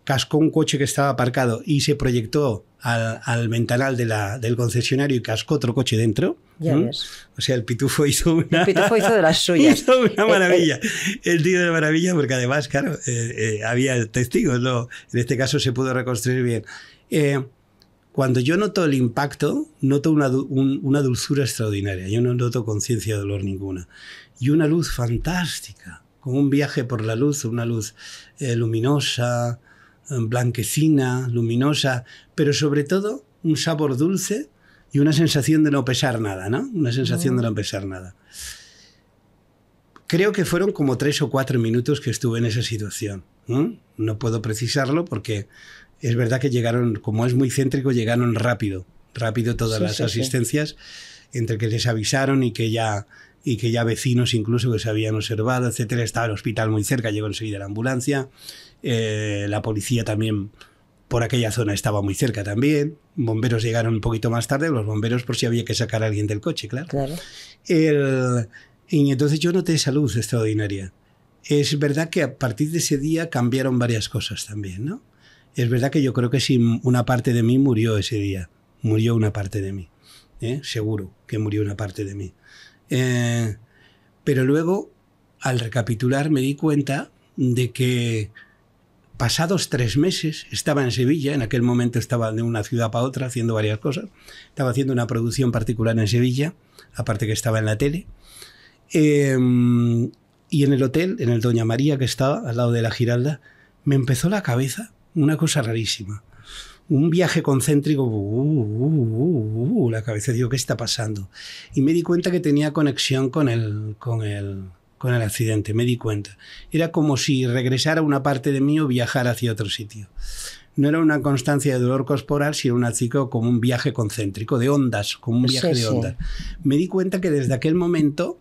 cascó un coche que estaba aparcado y se proyectó al, al ventanal de del concesionario y cascó otro coche dentro. Ya ves. O sea, el pitufo hizo una. El pitufo hizo de las suyas. hizo una maravilla. el tío de la maravilla, porque además, claro, eh, eh, había testigos, ¿no? En este caso se pudo reconstruir bien. Eh, cuando yo noto el impacto, noto una, dulzura extraordinaria. Yo no noto conciencia de dolor ninguna. Y una luz fantástica, como un viaje por la luz, una luz eh, luminosa, eh, blanquecina, luminosa, pero sobre todo un sabor dulce y una sensación de no pesar nada, ¿no? Una sensación de no mm. pesar nada. Creo que fueron como tres o cuatro minutos que estuve en esa situación. No puedo precisarlo porque es verdad que llegaron, como es muy céntrico, llegaron rápido, rápido todas las asistencias, entre que les avisaron y que ya y que ya vecinos incluso que se habían observado, etcétera, estaba el hospital muy cerca, llegó enseguida la ambulancia, eh, la policía también por aquella zona estaba muy cerca también, bomberos llegaron un poquito más tarde, los bomberos por si había que sacar a alguien del coche, claro. claro. y entonces yo noté esa luz extraordinaria. Es verdad que a partir de ese día cambiaron varias cosas también, ¿no? es verdad que yo creo que si una parte de mí murió ese día, murió una parte de mí, ¿eh? seguro que murió una parte de mí. Eh, pero luego, al recapitular, me di cuenta de que pasados tres meses estaba en Sevilla, en aquel momento estaba de una ciudad para otra haciendo varias cosas, estaba haciendo una producción particular en Sevilla, aparte que estaba en la tele, em, y en el hotel, en el Doña María que estaba al lado de la Giralda, me empezó la cabeza una cosa rarísima. Un viaje concéntrico, uh, uh, uh, la cabeza, digo, ¿qué está pasando? Y me di cuenta que tenía conexión con el, con el, con el accidente, me di cuenta. Era como si regresara una parte de mí o viajara hacia otro sitio. No era una constancia de dolor corporal, sino un ciclo como un viaje concéntrico, de ondas, como un viaje de ondas. Me di cuenta que desde aquel momento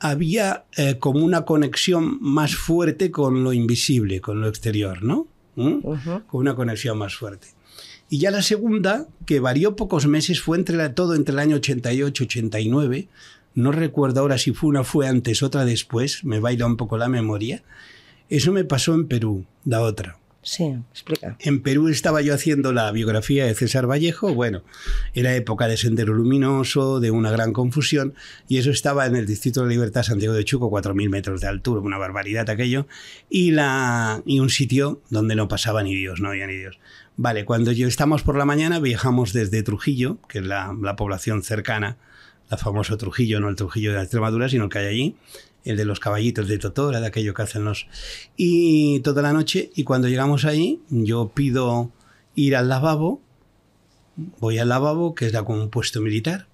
había eh, como una conexión más fuerte con lo invisible, con lo exterior, ¿no? ¿Mm? Con una conexión más fuerte. Y ya la segunda, que varió pocos meses, fue entre todo entre el año 88 89. No recuerdo ahora si fue una fue antes, otra después, me baila un poco la memoria. Eso me pasó en Perú, la otra. Sí, explica. En Perú estaba yo haciendo la biografía de César Vallejo. Bueno, era época de Sendero Luminoso, de una gran confusión, y eso estaba en el Distrito de Libertad, Santiago de Chuco, 4.000 metros de altura, una barbaridad aquello, y, la, un sitio donde no pasaba ni Dios, no había ni Dios. Vale, cuando yo estamos por la mañana viajamos desde Trujillo, que es la, la población cercana, la famoso Trujillo, no el Trujillo de Extremadura, sino el que hay allí, el de los caballitos de Totora, de aquello que hacen los... Y toda la noche, y cuando llegamos ahí, yo pido ir al lavabo, voy al lavabo, que es como un puesto militar,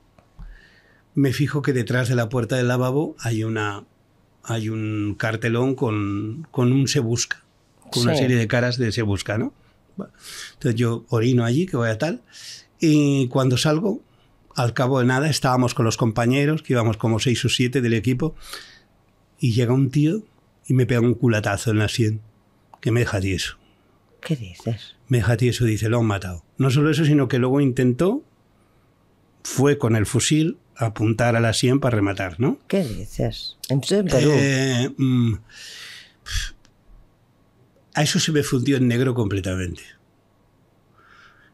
me fijo que detrás de la puerta del lavabo hay una hay un cartelón con, un se busca, con una serie de caras de se busca, ¿no? Entonces yo orino allí, que voy a tal, y cuando salgo, al cabo de nada, estábamos con los compañeros, que íbamos como seis o siete del equipo, y llega un tío y me pega un culatazo en la sien que me deja tieso. ¿Qué dices? Me deja tieso, dice, lo han matado. No solo eso, sino que luego intentó, fue con el fusil a apuntar a la sien para rematar, ¿no? ¿Qué dices? En Perú. Eh, mm, a eso se me fundió en negro completamente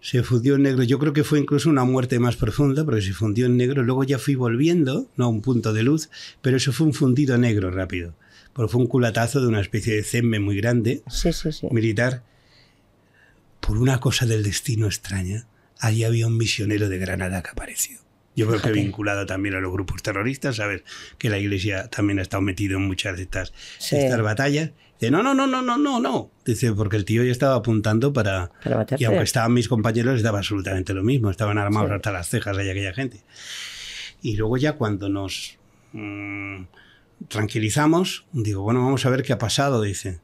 se fundió en negro. Yo creo que fue incluso una muerte más profunda, porque se fundió en negro. Luego ya fui volviendo, no a un punto de luz, pero eso fue un fundido negro rápido. Porque fue un culatazo de una especie de cemme muy grande, militar. Por una cosa del destino extraña, allí había un misionero de Granada que apareció. Yo creo que vinculado también a los grupos terroristas, sabes que la iglesia también ha estado metida en muchas de estas, de estas batallas no, no, no, no, no, no, no. Dice, porque el tío ya estaba apuntando para... y aunque estaban mis compañeros, les daba absolutamente lo mismo. Estaban armados hasta las cejas de aquella gente. Y luego ya cuando nos mm, tranquilizamos, digo, bueno, vamos a ver qué ha pasado, dice.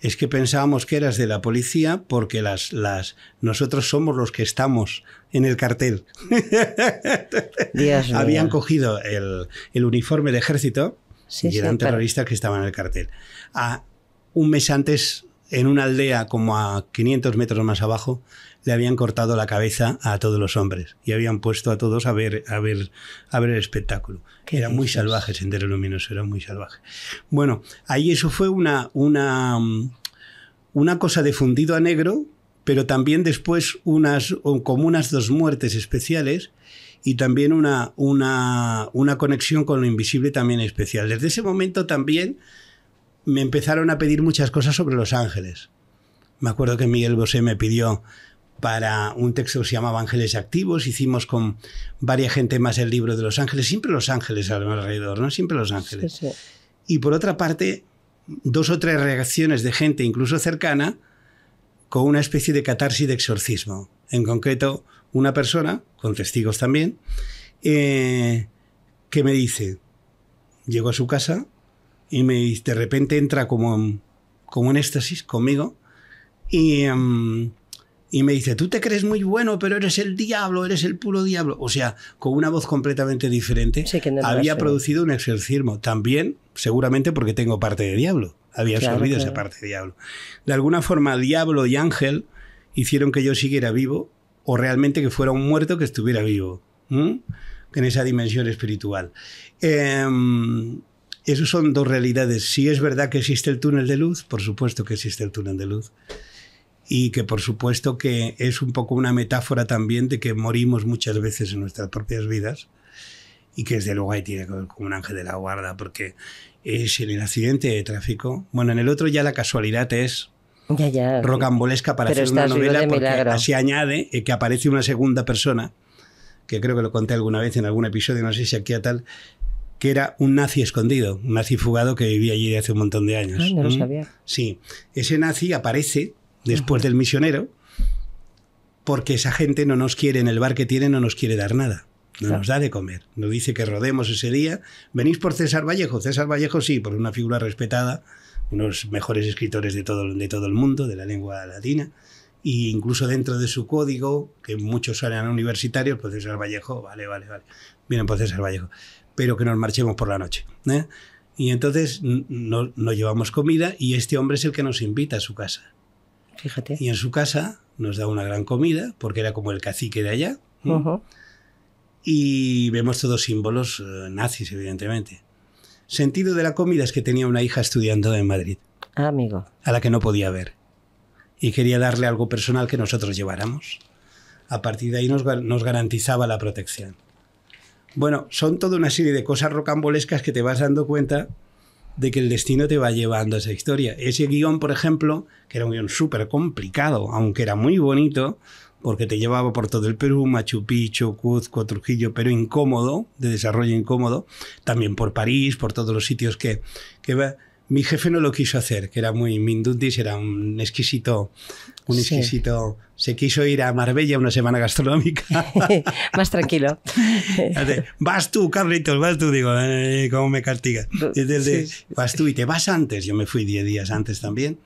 Es que pensábamos que eras de la policía porque las, las, nosotros somos los que estamos en el cartel. Habían cogido el, uniforme de ejército, y eran terroristas que estaban en el cartel. Ah, un mes antes, en una aldea como a 500 metros más abajo, le habían cortado la cabeza a todos los hombres y habían puesto a todos a ver, a ver, a ver el espectáculo. Era muy salvaje Sendero Luminoso, era muy salvaje. Bueno, ahí eso fue una, una, mm, una cosa de fundido a negro, pero también después unas, como unas dos muertes especiales y también una, una, una conexión con lo invisible también especial. Desde ese momento también me empezaron a pedir muchas cosas sobre Los Ángeles. Me acuerdo que Miguel Bosé me pidió para un texto que se llamaba Ángeles Activos, hicimos con varias gente más el libro de Los Ángeles, siempre Los Ángeles alrededor, ¿no? Siempre Los Ángeles. Y por otra parte, dos o tres reacciones de gente, incluso cercana, con una especie de catarsis de exorcismo. En concreto, una persona, con testigos también, eh, que me dice, llego a su casa y me de repente entra como, como éxtasis conmigo em, y, me dice, tú te crees muy bueno, pero eres el diablo, eres el puro diablo. O sea, con una voz completamente diferente, había producido un exorcismo. También, seguramente porque tengo parte de diablo. Había claro, absorbido esa parte de diablo. De alguna forma, diablo y ángel hicieron que yo siguiera vivo o realmente que fuera un muerto que estuviera vivo. en esa dimensión espiritual. Eh, esas son dos realidades. Si es verdad que existe el túnel de luz, por supuesto que existe el túnel de luz. Y que por supuesto que es un poco una metáfora también de que morimos muchas veces en nuestras propias vidas y que desde luego ahí tiene que ver con un ángel de la guarda, porque es en el accidente de tráfico. Bueno, en el otro ya la casualidad es rocambolesca para hacer una novela, porque así añade eh, que aparece una segunda persona, que creo que lo conté alguna vez en algún episodio, no sé si aquí a tal, que era un nazi escondido, un nazi fugado que vivía allí hace un montón de años. Ah, mm. Sí, ese nazi aparece después del misionero porque esa gente no nos quiere, en el bar que tiene no nos quiere dar nada. No nos da de comer. no dice que rodemos ese día. Venís por César Vallejo. César Vallejo sí, por una figura respetada, unos mejores escritores de todo, de todo el mundo, de la lengua latina. E incluso dentro de su código, que muchos eran universitarios, por pues César Vallejo, vale, vale, vale. Vienen por César Vallejo pero que nos marchemos por la noche. ¿eh? Y entonces no, llevamos comida y este hombre es el que nos invita a su casa. Fíjate. Y en su casa nos da una gran comida, porque era como el cacique de allá. ¿eh? Y vemos todos símbolos eh, nazis, evidentemente. Sentido de la comida es que tenía una hija estudiando en Madrid. Ah, amigo. A la que no podía ver. Y quería darle algo personal que nosotros lleváramos. A partir de ahí nos garantizaba la protección. Bueno, son toda una serie de cosas rocambolescas que te vas dando cuenta de que el destino te va llevando a esa historia. Ese guión, por ejemplo, que era un guión súper complicado, aunque era muy bonito, porque te llevaba por todo el Perú, Machu Picchu, Cuzco, Trujillo, pero incómodo, de desarrollo incómodo, también por París, por todos los sitios que, va. Mi jefe no lo quiso hacer, que era muy Mindundis, era un exquisito un exquisito. Se quiso ir a Marbella una semana gastronómica. Más tranquilo. vas tú, Carlitos, vas tú. Digo, eh, ¿cómo me castiga. Vas tú y te vas antes. Yo me fui 10 días antes también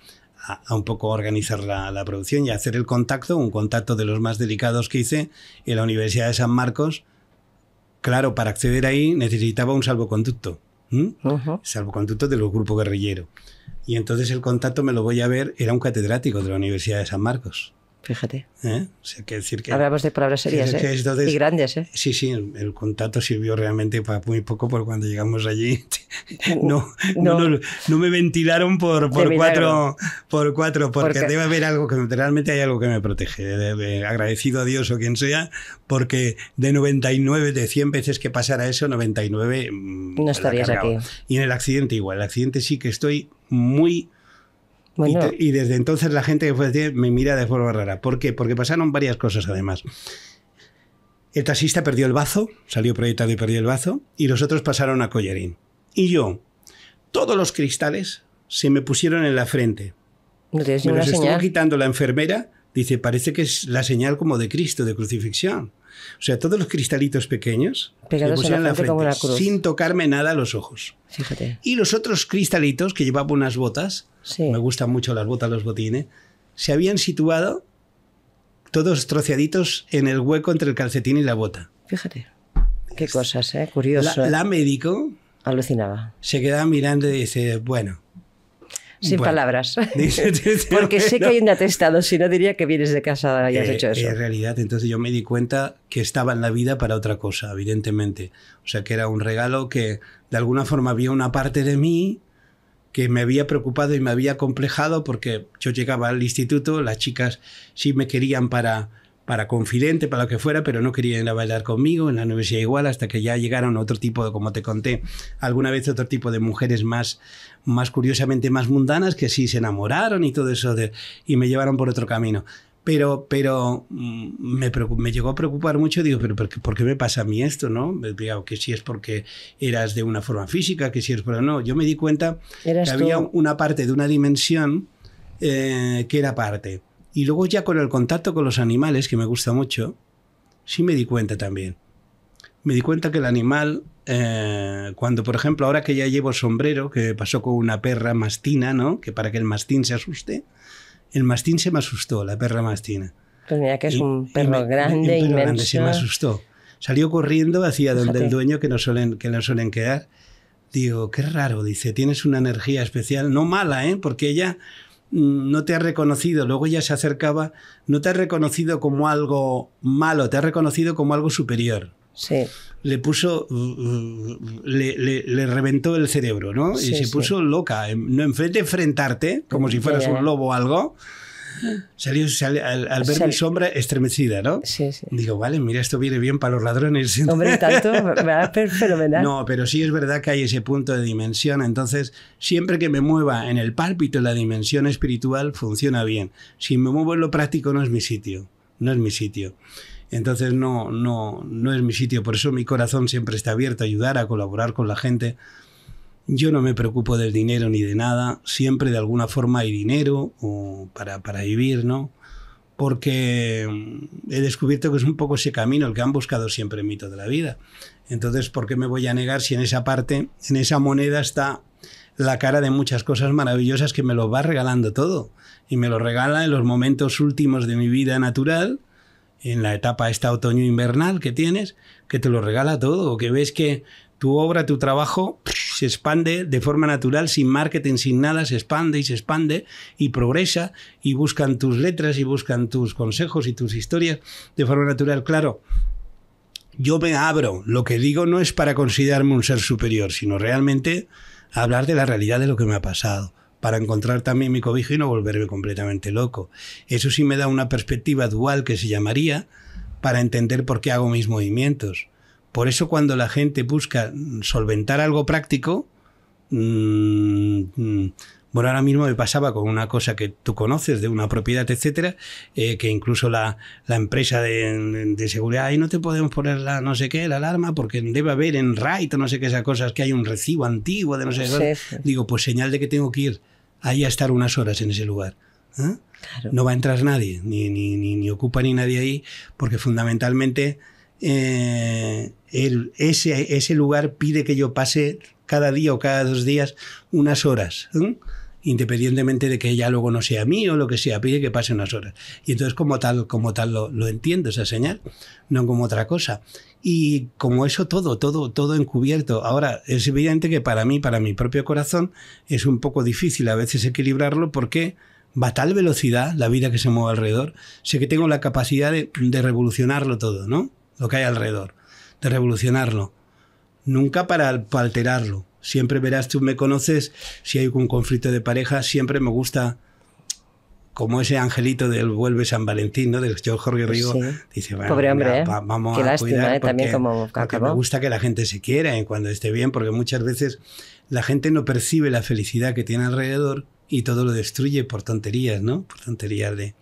a, un poco organizar la, producción y hacer el contacto, un contacto de los más delicados que hice en la Universidad de San Marcos. Claro, para acceder ahí necesitaba un salvoconducto. Salvoconducto de los grupos guerrilleros. Y entonces el contacto me lo voy a ver, era un catedrático de la Universidad de San Marcos. Fíjate. ¿Eh? Hablamos de palabras serias ¿eh? y grandes. ¿eh? Sí, sí, el, contacto sirvió realmente para muy poco, por cuando llegamos allí no, no. me ventilaron por, cuatro, por cuatro, porque, debe haber algo que realmente hay algo que me protege. agradecido a Dios o quien sea, porque de 99, de 100 veces que pasara eso, 99 mm, no estarías aquí. Y en el accidente igual, el accidente sí que estoy muy y, desde entonces la gente que fue me mira de forma rara. ¿Por qué? Porque pasaron varias cosas además. El taxista perdió el bazo, salió proyectado y perdió el bazo, y los otros pasaron a collarín. Y yo, todos los cristales se me pusieron en la frente. No me los estuvo quitando la enfermera, dice, parece que es la señal como de Cristo, de crucifixión. O sea, todos los cristalitos pequeños se me pusieron en la frente, sin tocarme nada los ojos. Y los otros cristalitos que llevaba unas botas me gustan mucho las botas, los botines, se habían situado todos troceaditos en el hueco entre el calcetín y la bota. Fíjate, qué cosas, ¿eh? Curioso. ¿eh? La, médico... Alucinaba. Se quedaba mirando y dice, bueno... Sin palabras. Porque sé que hay un atestado, si no diría que vienes de casa y has eh, hecho eso. En realidad, entonces yo me di cuenta que estaba en la vida para otra cosa, evidentemente. O sea, que era un regalo que de alguna forma había una parte de mí que me había preocupado y me había complejado porque yo llegaba al instituto, las chicas sí me querían para, para confidente, para lo que fuera, pero no querían ir a bailar conmigo, en la universidad igual, hasta que ya llegaron otro tipo como te conté alguna vez, otro tipo de mujeres más, más curiosamente más mundanas que sí se enamoraron y todo eso, de, y me llevaron por otro camino. Pero, mm, me, llegó a preocupar mucho, digo, pero, ¿por qué me pasa a mí esto? ¿no? Digo, que si es porque eras de una forma física, que si es porque no. Yo me di cuenta que había una parte de una dimensión eh, que era parte. Y luego ya con el contacto con los animales, que me gusta mucho, sí me di cuenta también. Me di cuenta que el animal, eh, cuando por ejemplo ahora que ya llevo sombrero, que pasó con una perra mastina, ¿no? Que para que el mastín se asuste, el mastín se me asustó, la perra mastina. Pues mira que es un perro grande, Un perro Grande, se me asustó. Salió corriendo hacia donde el dueño, que no suelen, que no suelen quedar. Digo, qué raro, dice, tienes una energía especial, no mala, ¿eh? porque ella mm, no te ha reconocido, luego ella se acercaba, no te ha reconocido como algo malo, te ha reconocido como algo superior. Sí le puso, le, reventó el cerebro, ¿no? y se puso loca. No, en vez de enfrentarte, como si fueras un lobo o algo, Salió, al, ver mi sombra estremecida, ¿no? Digo, vale, mira, esto viene bien para los ladrones. Hombre, tanto, No, pero sí es verdad que hay ese punto de dimensión. Entonces, siempre que me mueva en el pálpito, la dimensión espiritual funciona bien. Si me muevo en lo práctico, no es mi sitio. No es mi sitio. Entonces no, no, no es mi sitio, por eso mi corazón siempre está abierto a ayudar, a colaborar con la gente. Yo no me preocupo del dinero ni de nada, siempre de alguna forma hay dinero o para, vivir, ¿no? Porque mm, he descubierto que es un poco ese camino el que han buscado siempre en mi toda la vida. Entonces, ¿por qué me voy a negar si en esa parte, en esa moneda está la cara de muchas cosas maravillosas que me lo va regalando todo? Y me lo regala en los momentos últimos de mi vida natural, en la etapa esta otoño-invernal que tienes, que te lo regala todo, o que ves que tu obra, tu trabajo se expande de forma natural, sin marketing, sin nada, se expande y se expande y progresa y buscan tus letras y buscan tus consejos y tus historias de forma natural. Claro, yo me abro, lo que digo no es para considerarme un ser superior, sino realmente hablar de la realidad de lo que me ha pasado para encontrar también mi cobijo y no volverme completamente loco. Eso sí me da una perspectiva dual que se llamaría para entender por qué hago mis movimientos. Por eso cuando la gente busca solventar algo práctico, mm, mm, bueno, ahora mismo me pasaba con una cosa que tú conoces de una propiedad, etcétera, eh, que incluso la, la empresa de, seguridad, ahí no te podemos poner la no sé qué, la alarma, porque debe haber en RAID, no sé qué, esas cosas, que hay un recibo antiguo de no sé pues Digo, pues señal de que tengo que ir ahí a estar unas horas en ese lugar. ¿eh? No va a entrar nadie, ni, ni, ocupa ni nadie ahí, porque fundamentalmente eh, ese, ese lugar pide que yo pase cada día o cada dos días unas horas. ¿eh? independientemente de que ya luego no sea mío o lo que sea, pide que pase unas horas. Y entonces como tal, como tal lo, lo entiendo esa señal, no como otra cosa y como eso todo, todo, todo encubierto. Ahora, es evidente que para mí, para mi propio corazón, es un poco difícil a veces equilibrarlo porque va tal velocidad la vida que se mueve alrededor. Sé que tengo la capacidad de, revolucionarlo todo, ¿no? Lo que hay alrededor, de revolucionarlo. Nunca para, alterarlo. Siempre verás, tú me conoces, si hay un conflicto de pareja, siempre me gusta como ese angelito del vuelve San Valentín, ¿no? Del señor Jorge pues Rigo, dice, Pobre hombre, ¿eh? vamos Qué a lástima, cuidar ¿eh? porque, también como me gusta que la gente se quiera cuando esté bien, porque muchas veces la gente no percibe la felicidad que tiene alrededor y todo lo destruye por tonterías, ¿no? Por tonterías de,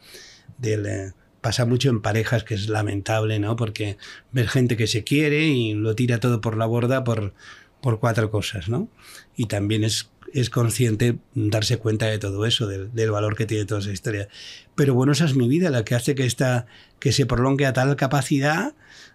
eh, pasa mucho en parejas que es lamentable, ¿no? Porque ver gente que se quiere y lo tira todo por la borda por por cuatro cosas, ¿no? Y también es, es consciente darse cuenta de todo eso, del, valor que tiene toda esa historia. Pero bueno, esa es mi vida, la que hace que, esta, que se prolongue a tal capacidad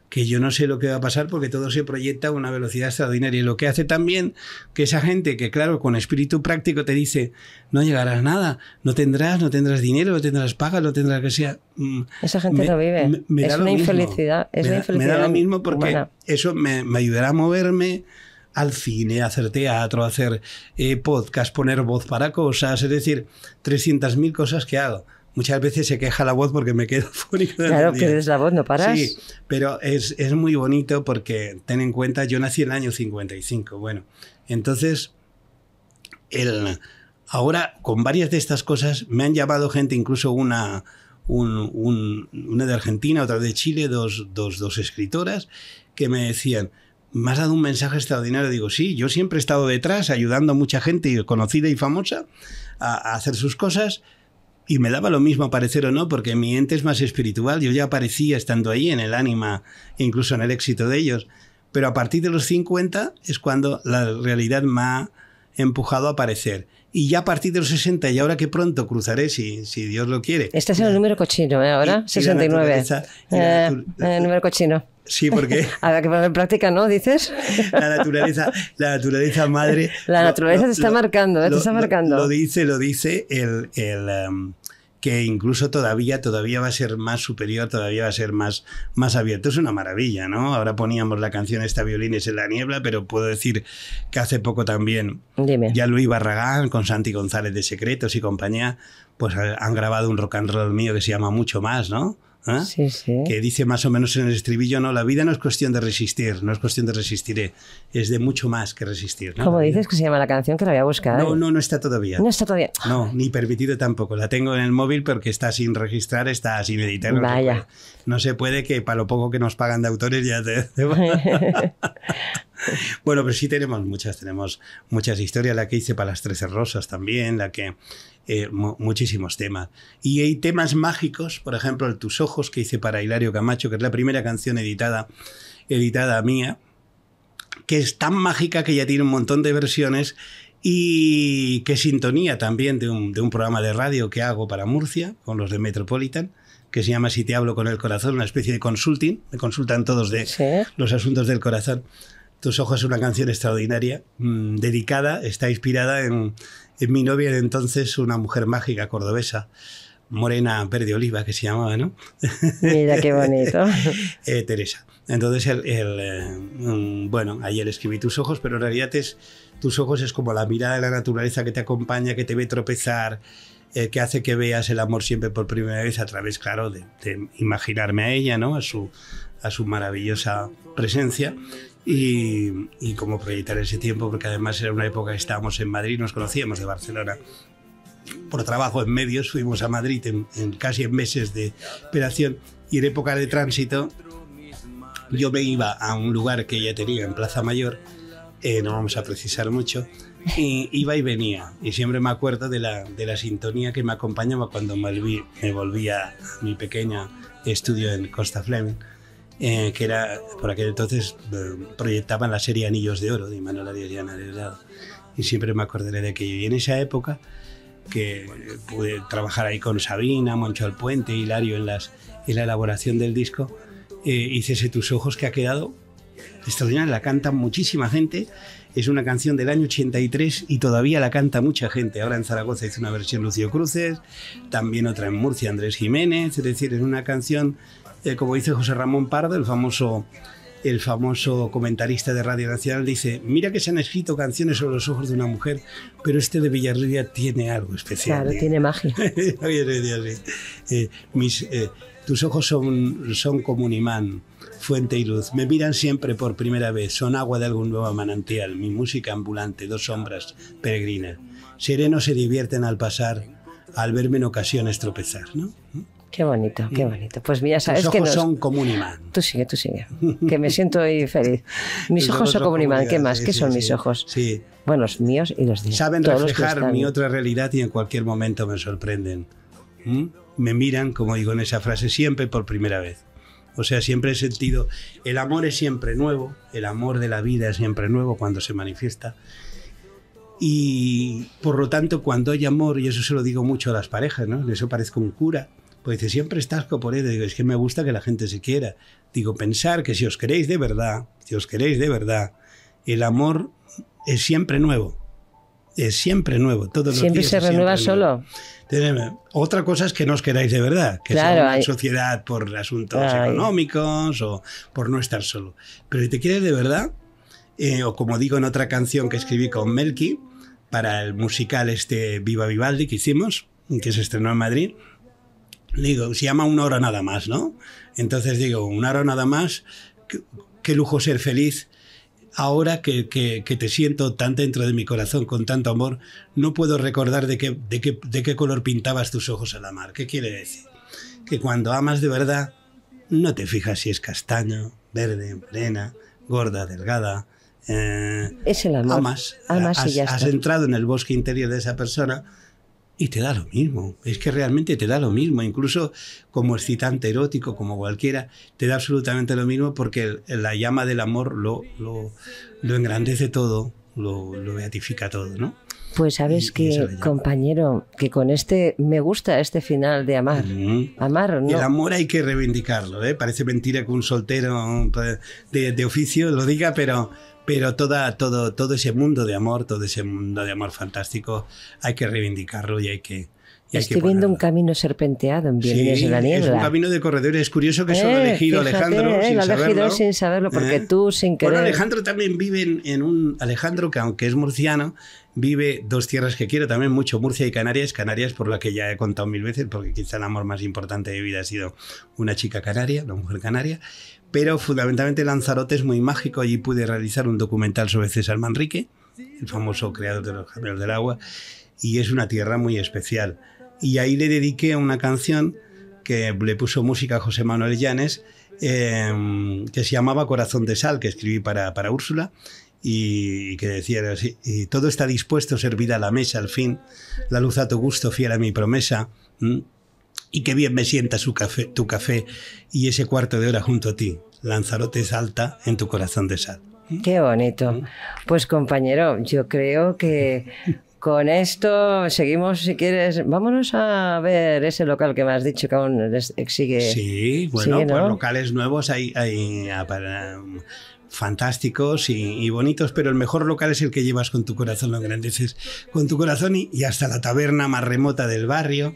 que yo no sé lo que va a pasar porque todo se proyecta a una velocidad extraordinaria. Y lo que hace también que esa gente que, claro, con espíritu práctico te dice, no llegarás nada, no tendrás, no tendrás dinero, no tendrás pagas, no tendrás que sea... Mm, esa gente me, vive. es una infelicidad. Es una infelicidad me da lo mismo porque eso me, ayudará a moverme, al cine, hacer teatro, hacer eh, podcast, poner voz para cosas, es decir, 300.000 cosas que hago. Muchas veces se queja la voz porque me quedo fónico. Claro, que es la voz, no paras. Sí, pero es, muy bonito porque ten en cuenta, yo nací en el año 55, bueno, entonces, el, ahora con varias de estas cosas me han llamado gente, incluso una, una de Argentina, otra de Chile, dos, dos escritoras, que me decían, me has dado un mensaje extraordinario. Digo, sí, yo siempre he estado detrás ayudando a mucha gente conocida y famosa a, hacer sus cosas. Y me daba lo mismo aparecer o no, porque mi ente es más espiritual. Yo ya aparecía estando ahí en el ánima, incluso en el éxito de ellos. Pero a partir de los 50 es cuando la realidad me ha empujado a aparecer. Y ya a partir de los 60, y ahora que pronto cruzaré, si, Dios lo quiere. Este es el número cochino, ¿eh? Ahora, 69. el eh, eh, número cochino. Sí, porque. Habrá que poner en práctica, ¿no? Dices. La naturaleza, la naturaleza madre. La naturaleza te está marcando, ¿eh? lo, te está marcando. Lo, dice, lo dice el. Em, que incluso todavía, todavía va a ser más superior, todavía va a ser más, más abierto. Es una maravilla, ¿no? Ahora poníamos la canción Esta violines en la niebla, pero puedo decir que hace poco también Dime. ya Luis Barragán con Santi González de Secretos y compañía, pues han grabado un rock and roll mío que se llama Mucho Más, ¿no? ¿eh? sí, sí. que dice más o menos en el estribillo, no, la vida no es cuestión de resistir, no es cuestión de resistir, eh. es de mucho más que resistir. Como dices que se llama la canción que la voy a buscar. No, no, no está todavía. No está todavía. No, ni permitido tampoco. La tengo en el móvil porque está sin registrar, está sin editar. No Vaya. Se puede, no se puede que para lo poco que nos pagan de autores ya te... bueno, pero sí tenemos muchas, tenemos muchas historias, la que hice para las Trece rosas también, la que eh, muchísimos temas. Y hay temas mágicos, por ejemplo, el Tus Ojos, que hice para Hilario Camacho, que es la primera canción editada, editada mía, que es tan mágica que ya tiene un montón de versiones y que sintonía también de un, programa de radio que hago para Murcia, con los de Metropolitan que se llama Si te hablo con el corazón, una especie de consulting, me consultan todos de los asuntos del corazón. Tus ojos es una canción extraordinaria, mm, dedicada, está inspirada en, mi novia era entonces una mujer mágica cordobesa, morena verde oliva que se llamaba, ¿no? Mira qué bonito. Eh, Teresa. Entonces, el, el, eh, bueno, ayer escribí tus ojos, pero en realidad tus ojos es como la mirada de la naturaleza que te acompaña, que te ve tropezar, eh, que hace que veas el amor siempre por primera vez a través, claro, de, de imaginarme a ella, ¿no? A su, a su maravillosa presencia y, cómo proyectar ese tiempo, porque además era una época que estábamos en Madrid, nos conocíamos de Barcelona, por trabajo en medios, fuimos a Madrid en, casi en meses de operación y en época de tránsito yo me iba a un lugar que ya tenía en Plaza Mayor, eh, no vamos a precisar mucho, y iba y venía. Y siempre me acuerdo de la, sintonía que me acompañaba cuando me volvía a mi pequeño estudio en Costa Fleming eh, que era, por aquel entonces, eh, proyectaban la serie Anillos de Oro de Manuel Arias y Ana Delgado. Y siempre me acordaré de aquello. Y en esa época, que pude trabajar ahí con Sabina, Moncho al Puente, Hilario en, las, en la elaboración del disco, eh, hice ese Tus Ojos que ha quedado extraordinario. La canta muchísima gente. Es una canción del año 83 y todavía la canta mucha gente. Ahora en Zaragoza hizo una versión Lucio Cruces, también otra en Murcia Andrés Jiménez. Es decir, es una canción eh, como dice José Ramón Pardo, el famoso, el famoso comentarista de Radio Nacional, dice, mira que se han escrito canciones sobre los ojos de una mujer, pero este de Villarreal tiene algo especial. Claro, ¿eh? tiene magia. Eh, tus ojos son, son como un imán fuente y luz. Me miran siempre por primera vez, son agua de algún nuevo manantial, mi música ambulante, dos sombras peregrinas. Serenos se divierten al pasar, al verme en ocasiones tropezar, ¿no? Qué bonito, qué bonito. Pues mira, sabes Tus ojos que son como un imán. Tú sigue, tú sigue. Que me siento hoy feliz. Mis ojos son como un imán. ¿Qué más? ¿Qué son mis ojos? Sí. Bueno, los míos y los de Saben reflejar mi otra realidad y en cualquier momento me sorprenden. Me miran, como digo en esa frase, siempre por primera vez. O sea, siempre he sentido, el amor es siempre nuevo, el amor de la vida es siempre nuevo cuando se manifiesta. Y por lo tanto, cuando hay amor, y eso se lo digo mucho a las parejas, ¿no? De eso parezco un cura pues dice, siempre estás coporete. Digo, es que me gusta que la gente se quiera. Digo, pensar que si os queréis de verdad, si os queréis de verdad, el amor es siempre nuevo. Es siempre nuevo. Todos siempre los se renueva solo. Otra cosa es que no os queráis de verdad, que claro, sea una sociedad por asuntos económicos o por no estar solo. Pero si te quieres de verdad, eh, o como digo en otra canción que escribí con Melky, para el musical este Viva Vivaldi que hicimos, que se estrenó en Madrid, digo, se llama una hora nada más, ¿no? Entonces digo, una hora nada más, qué, lujo ser feliz. Ahora que, te siento tan dentro de mi corazón, con tanto amor, no puedo recordar de qué, de qué, color pintabas tus ojos a la mar. ¿Qué quiere decir? Que cuando amas de verdad, no te fijas si es castaño, verde, morena, gorda, delgada. Eh, es el amor. Amas, has entrado en el bosque interior de esa persona y te da lo mismo. Es que realmente te da lo mismo, incluso como excitante erótico, como cualquiera, te da absolutamente lo mismo porque la llama del amor lo, lo, engrandece todo, lo, beatifica todo, ¿no? Pues sabes que, compañero, que con este me gusta este final de amar. Amar, ¿no? El amor hay que reivindicarlo, ¿eh? Parece mentira que un soltero pues, de oficio lo diga, pero pero toda, todo, todo ese mundo de amor, todo ese mundo de amor fantástico, hay que reivindicarlo y hay que... Y Estoy viendo un camino serpenteado en Viernes sí, la Niebla. Es un camino de corredores. Es curioso que solo ha eh, elegido Alejandro eh, sin lo saberlo. elegido sin saberlo, porque ¿Eh? tú sin querer. Bueno, Alejandro también vive en, un. Alejandro, que aunque es murciano, vive dos tierras que quiero también mucho: Murcia y Canarias. Canarias, por la que ya he contado mil veces, porque quizá el amor más importante de mi vida ha sido una chica canaria, una mujer canaria pero fundamentalmente Lanzarote es muy mágico. Allí pude realizar un documental sobre César Manrique, el famoso creador de los Gemelos del Agua, y es una tierra muy especial. Y ahí le dediqué una canción que le puso música a José Manuel Llanes, em, que se llamaba Corazón de Sal, que escribí para, para Úrsula, y, que decía y todo está dispuesto, servida a la mesa al fin, la luz a tu gusto, fiel a mi promesa, y qué bien me sienta tu café y ese cuarto de hora junto a ti. Lanzarote salta en tu corazón de sal. ¿Mm? Qué bonito. ¿Mm? Pues compañero, yo creo que con esto seguimos, si quieres, vámonos a ver ese local que me has dicho que aún exige. Sí, bueno, pues locales nuevos hay, ah, um, fantásticos y, bonitos, pero el mejor local es el que llevas con tu corazón, lo engrandeces con tu corazón y hasta la taberna más remota del barrio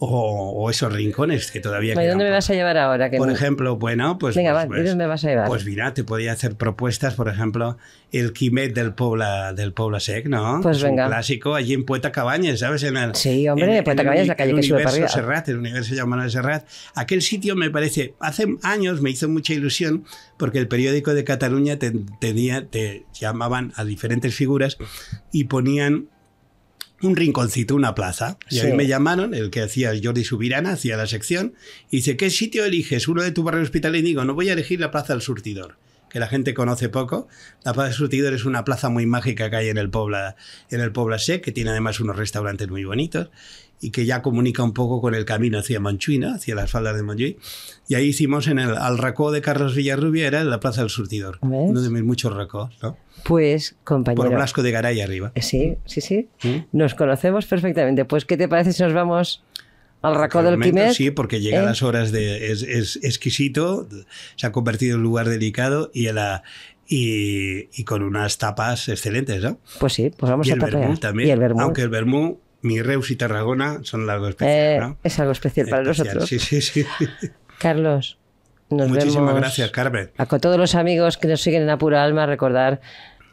o, esos rincones que todavía ¿Dónde quedan. ¿Dónde me vas a llevar ahora? por ejemplo, bueno, pues... Venga, pues, pues, ¿dónde me vas a llevar? Pues mira, te podía hacer propuestas, por ejemplo, el Quimet del Pobla, del Pobla Sec, ¿no? Pues venga. un clásico allí en Poeta Cabañas, ¿sabes? sí, hombre, en, Poeta Cabañas es la calle que sube para arriba. Serrat, el universo llamado de Serrat. Aquel sitio me parece, hace años me hizo mucha ilusión porque el periódico de Cataluña tenía, te llamaban a diferentes figuras y ponían un rinconcito, una plaza. Y me llamaron, el que hacía Jordi Subirana, hacía la sección, y dice, ¿qué sitio eliges? Uno de tu barrio hospital y digo, no voy a elegir la Plaza del Surtidor, que la gente conoce poco. La Plaza del Surtidor es una plaza muy mágica que hay en el Pobla, en el Pobla Sec, que tiene además unos restaurantes muy bonitos y que ya comunica un poco con el camino hacia Manchuina, hacia las faldas de Manchuí. Y ahí hicimos en el racó de Carlos Villarrubiera, en la Plaza del Surtidor, uno de mis muchos racó, ¿no? Pues, compañero. Por Blasco de Garay arriba. Eh, sí, sí, sí. Nos conocemos perfectamente. Pues, ¿qué te parece si nos vamos al Racó del Quimet. Sí, porque llega a ¿Eh? las horas de. Es, exquisito, se ha convertido en un lugar delicado y, la, y, con unas tapas excelentes, ¿no? Pues sí, pues vamos y a el ¿Y el vermú? Aunque el vermú mi Reus y Tarragona son algo eh, especial, Es algo especial para nosotros. Sí, sí, sí. Carlos, nos Muchísimas gracias, Carmen. A todos los amigos que nos siguen en Apura Alma, recordar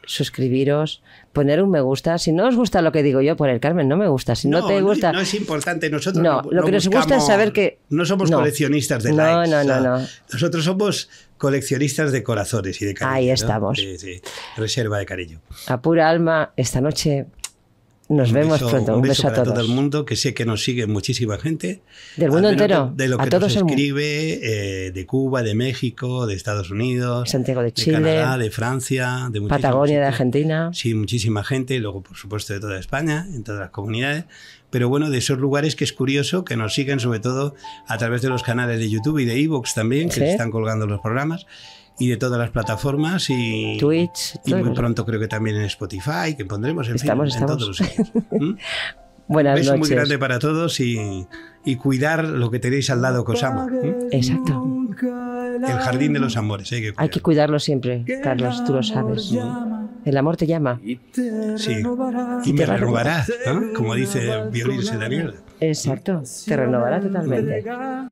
suscribiros, poner un me gusta. Si no os gusta lo que digo yo, poner Carmen, no me gusta. Si no, te gusta. No, es importante, nosotros. No, lo que nos gusta es saber que. No somos coleccionistas de likes. No, no, no, Nosotros somos coleccionistas de corazones y de cariño. Ahí estamos. Reserva de cariño. Apura alma, esta noche nos un vemos beso, pronto. Un, beso, a todo el mundo, que sé que nos sigue muchísima gente. Del mundo entero. De lo que todos nos escribe, eh, de Cuba, de México, de Estados Unidos, Santiago de Chile, de Canadá, de Francia, de Patagonia, de Argentina. Sí, muchísima gente, y luego, por supuesto, de toda España, en todas las comunidades. Pero bueno, de esos lugares que es curioso que nos sigan, sobre todo a través de los canales de YouTube y de Evox también, que están colgando los programas y de todas las plataformas y Twitch y muy pronto creo que también en Spotify que pondremos en, fin, todos los ¿Mm? Buenas Un beso muy grande para todos y, y, cuidar lo que tenéis al lado que os Exacto. El jardín de los amores. Hay que, cuidarlo, siempre, Carlos, tú lo sabes. El amor te llama. Sí. Y, me renovará, como dice Violín Daniel. Exacto, te renovará totalmente.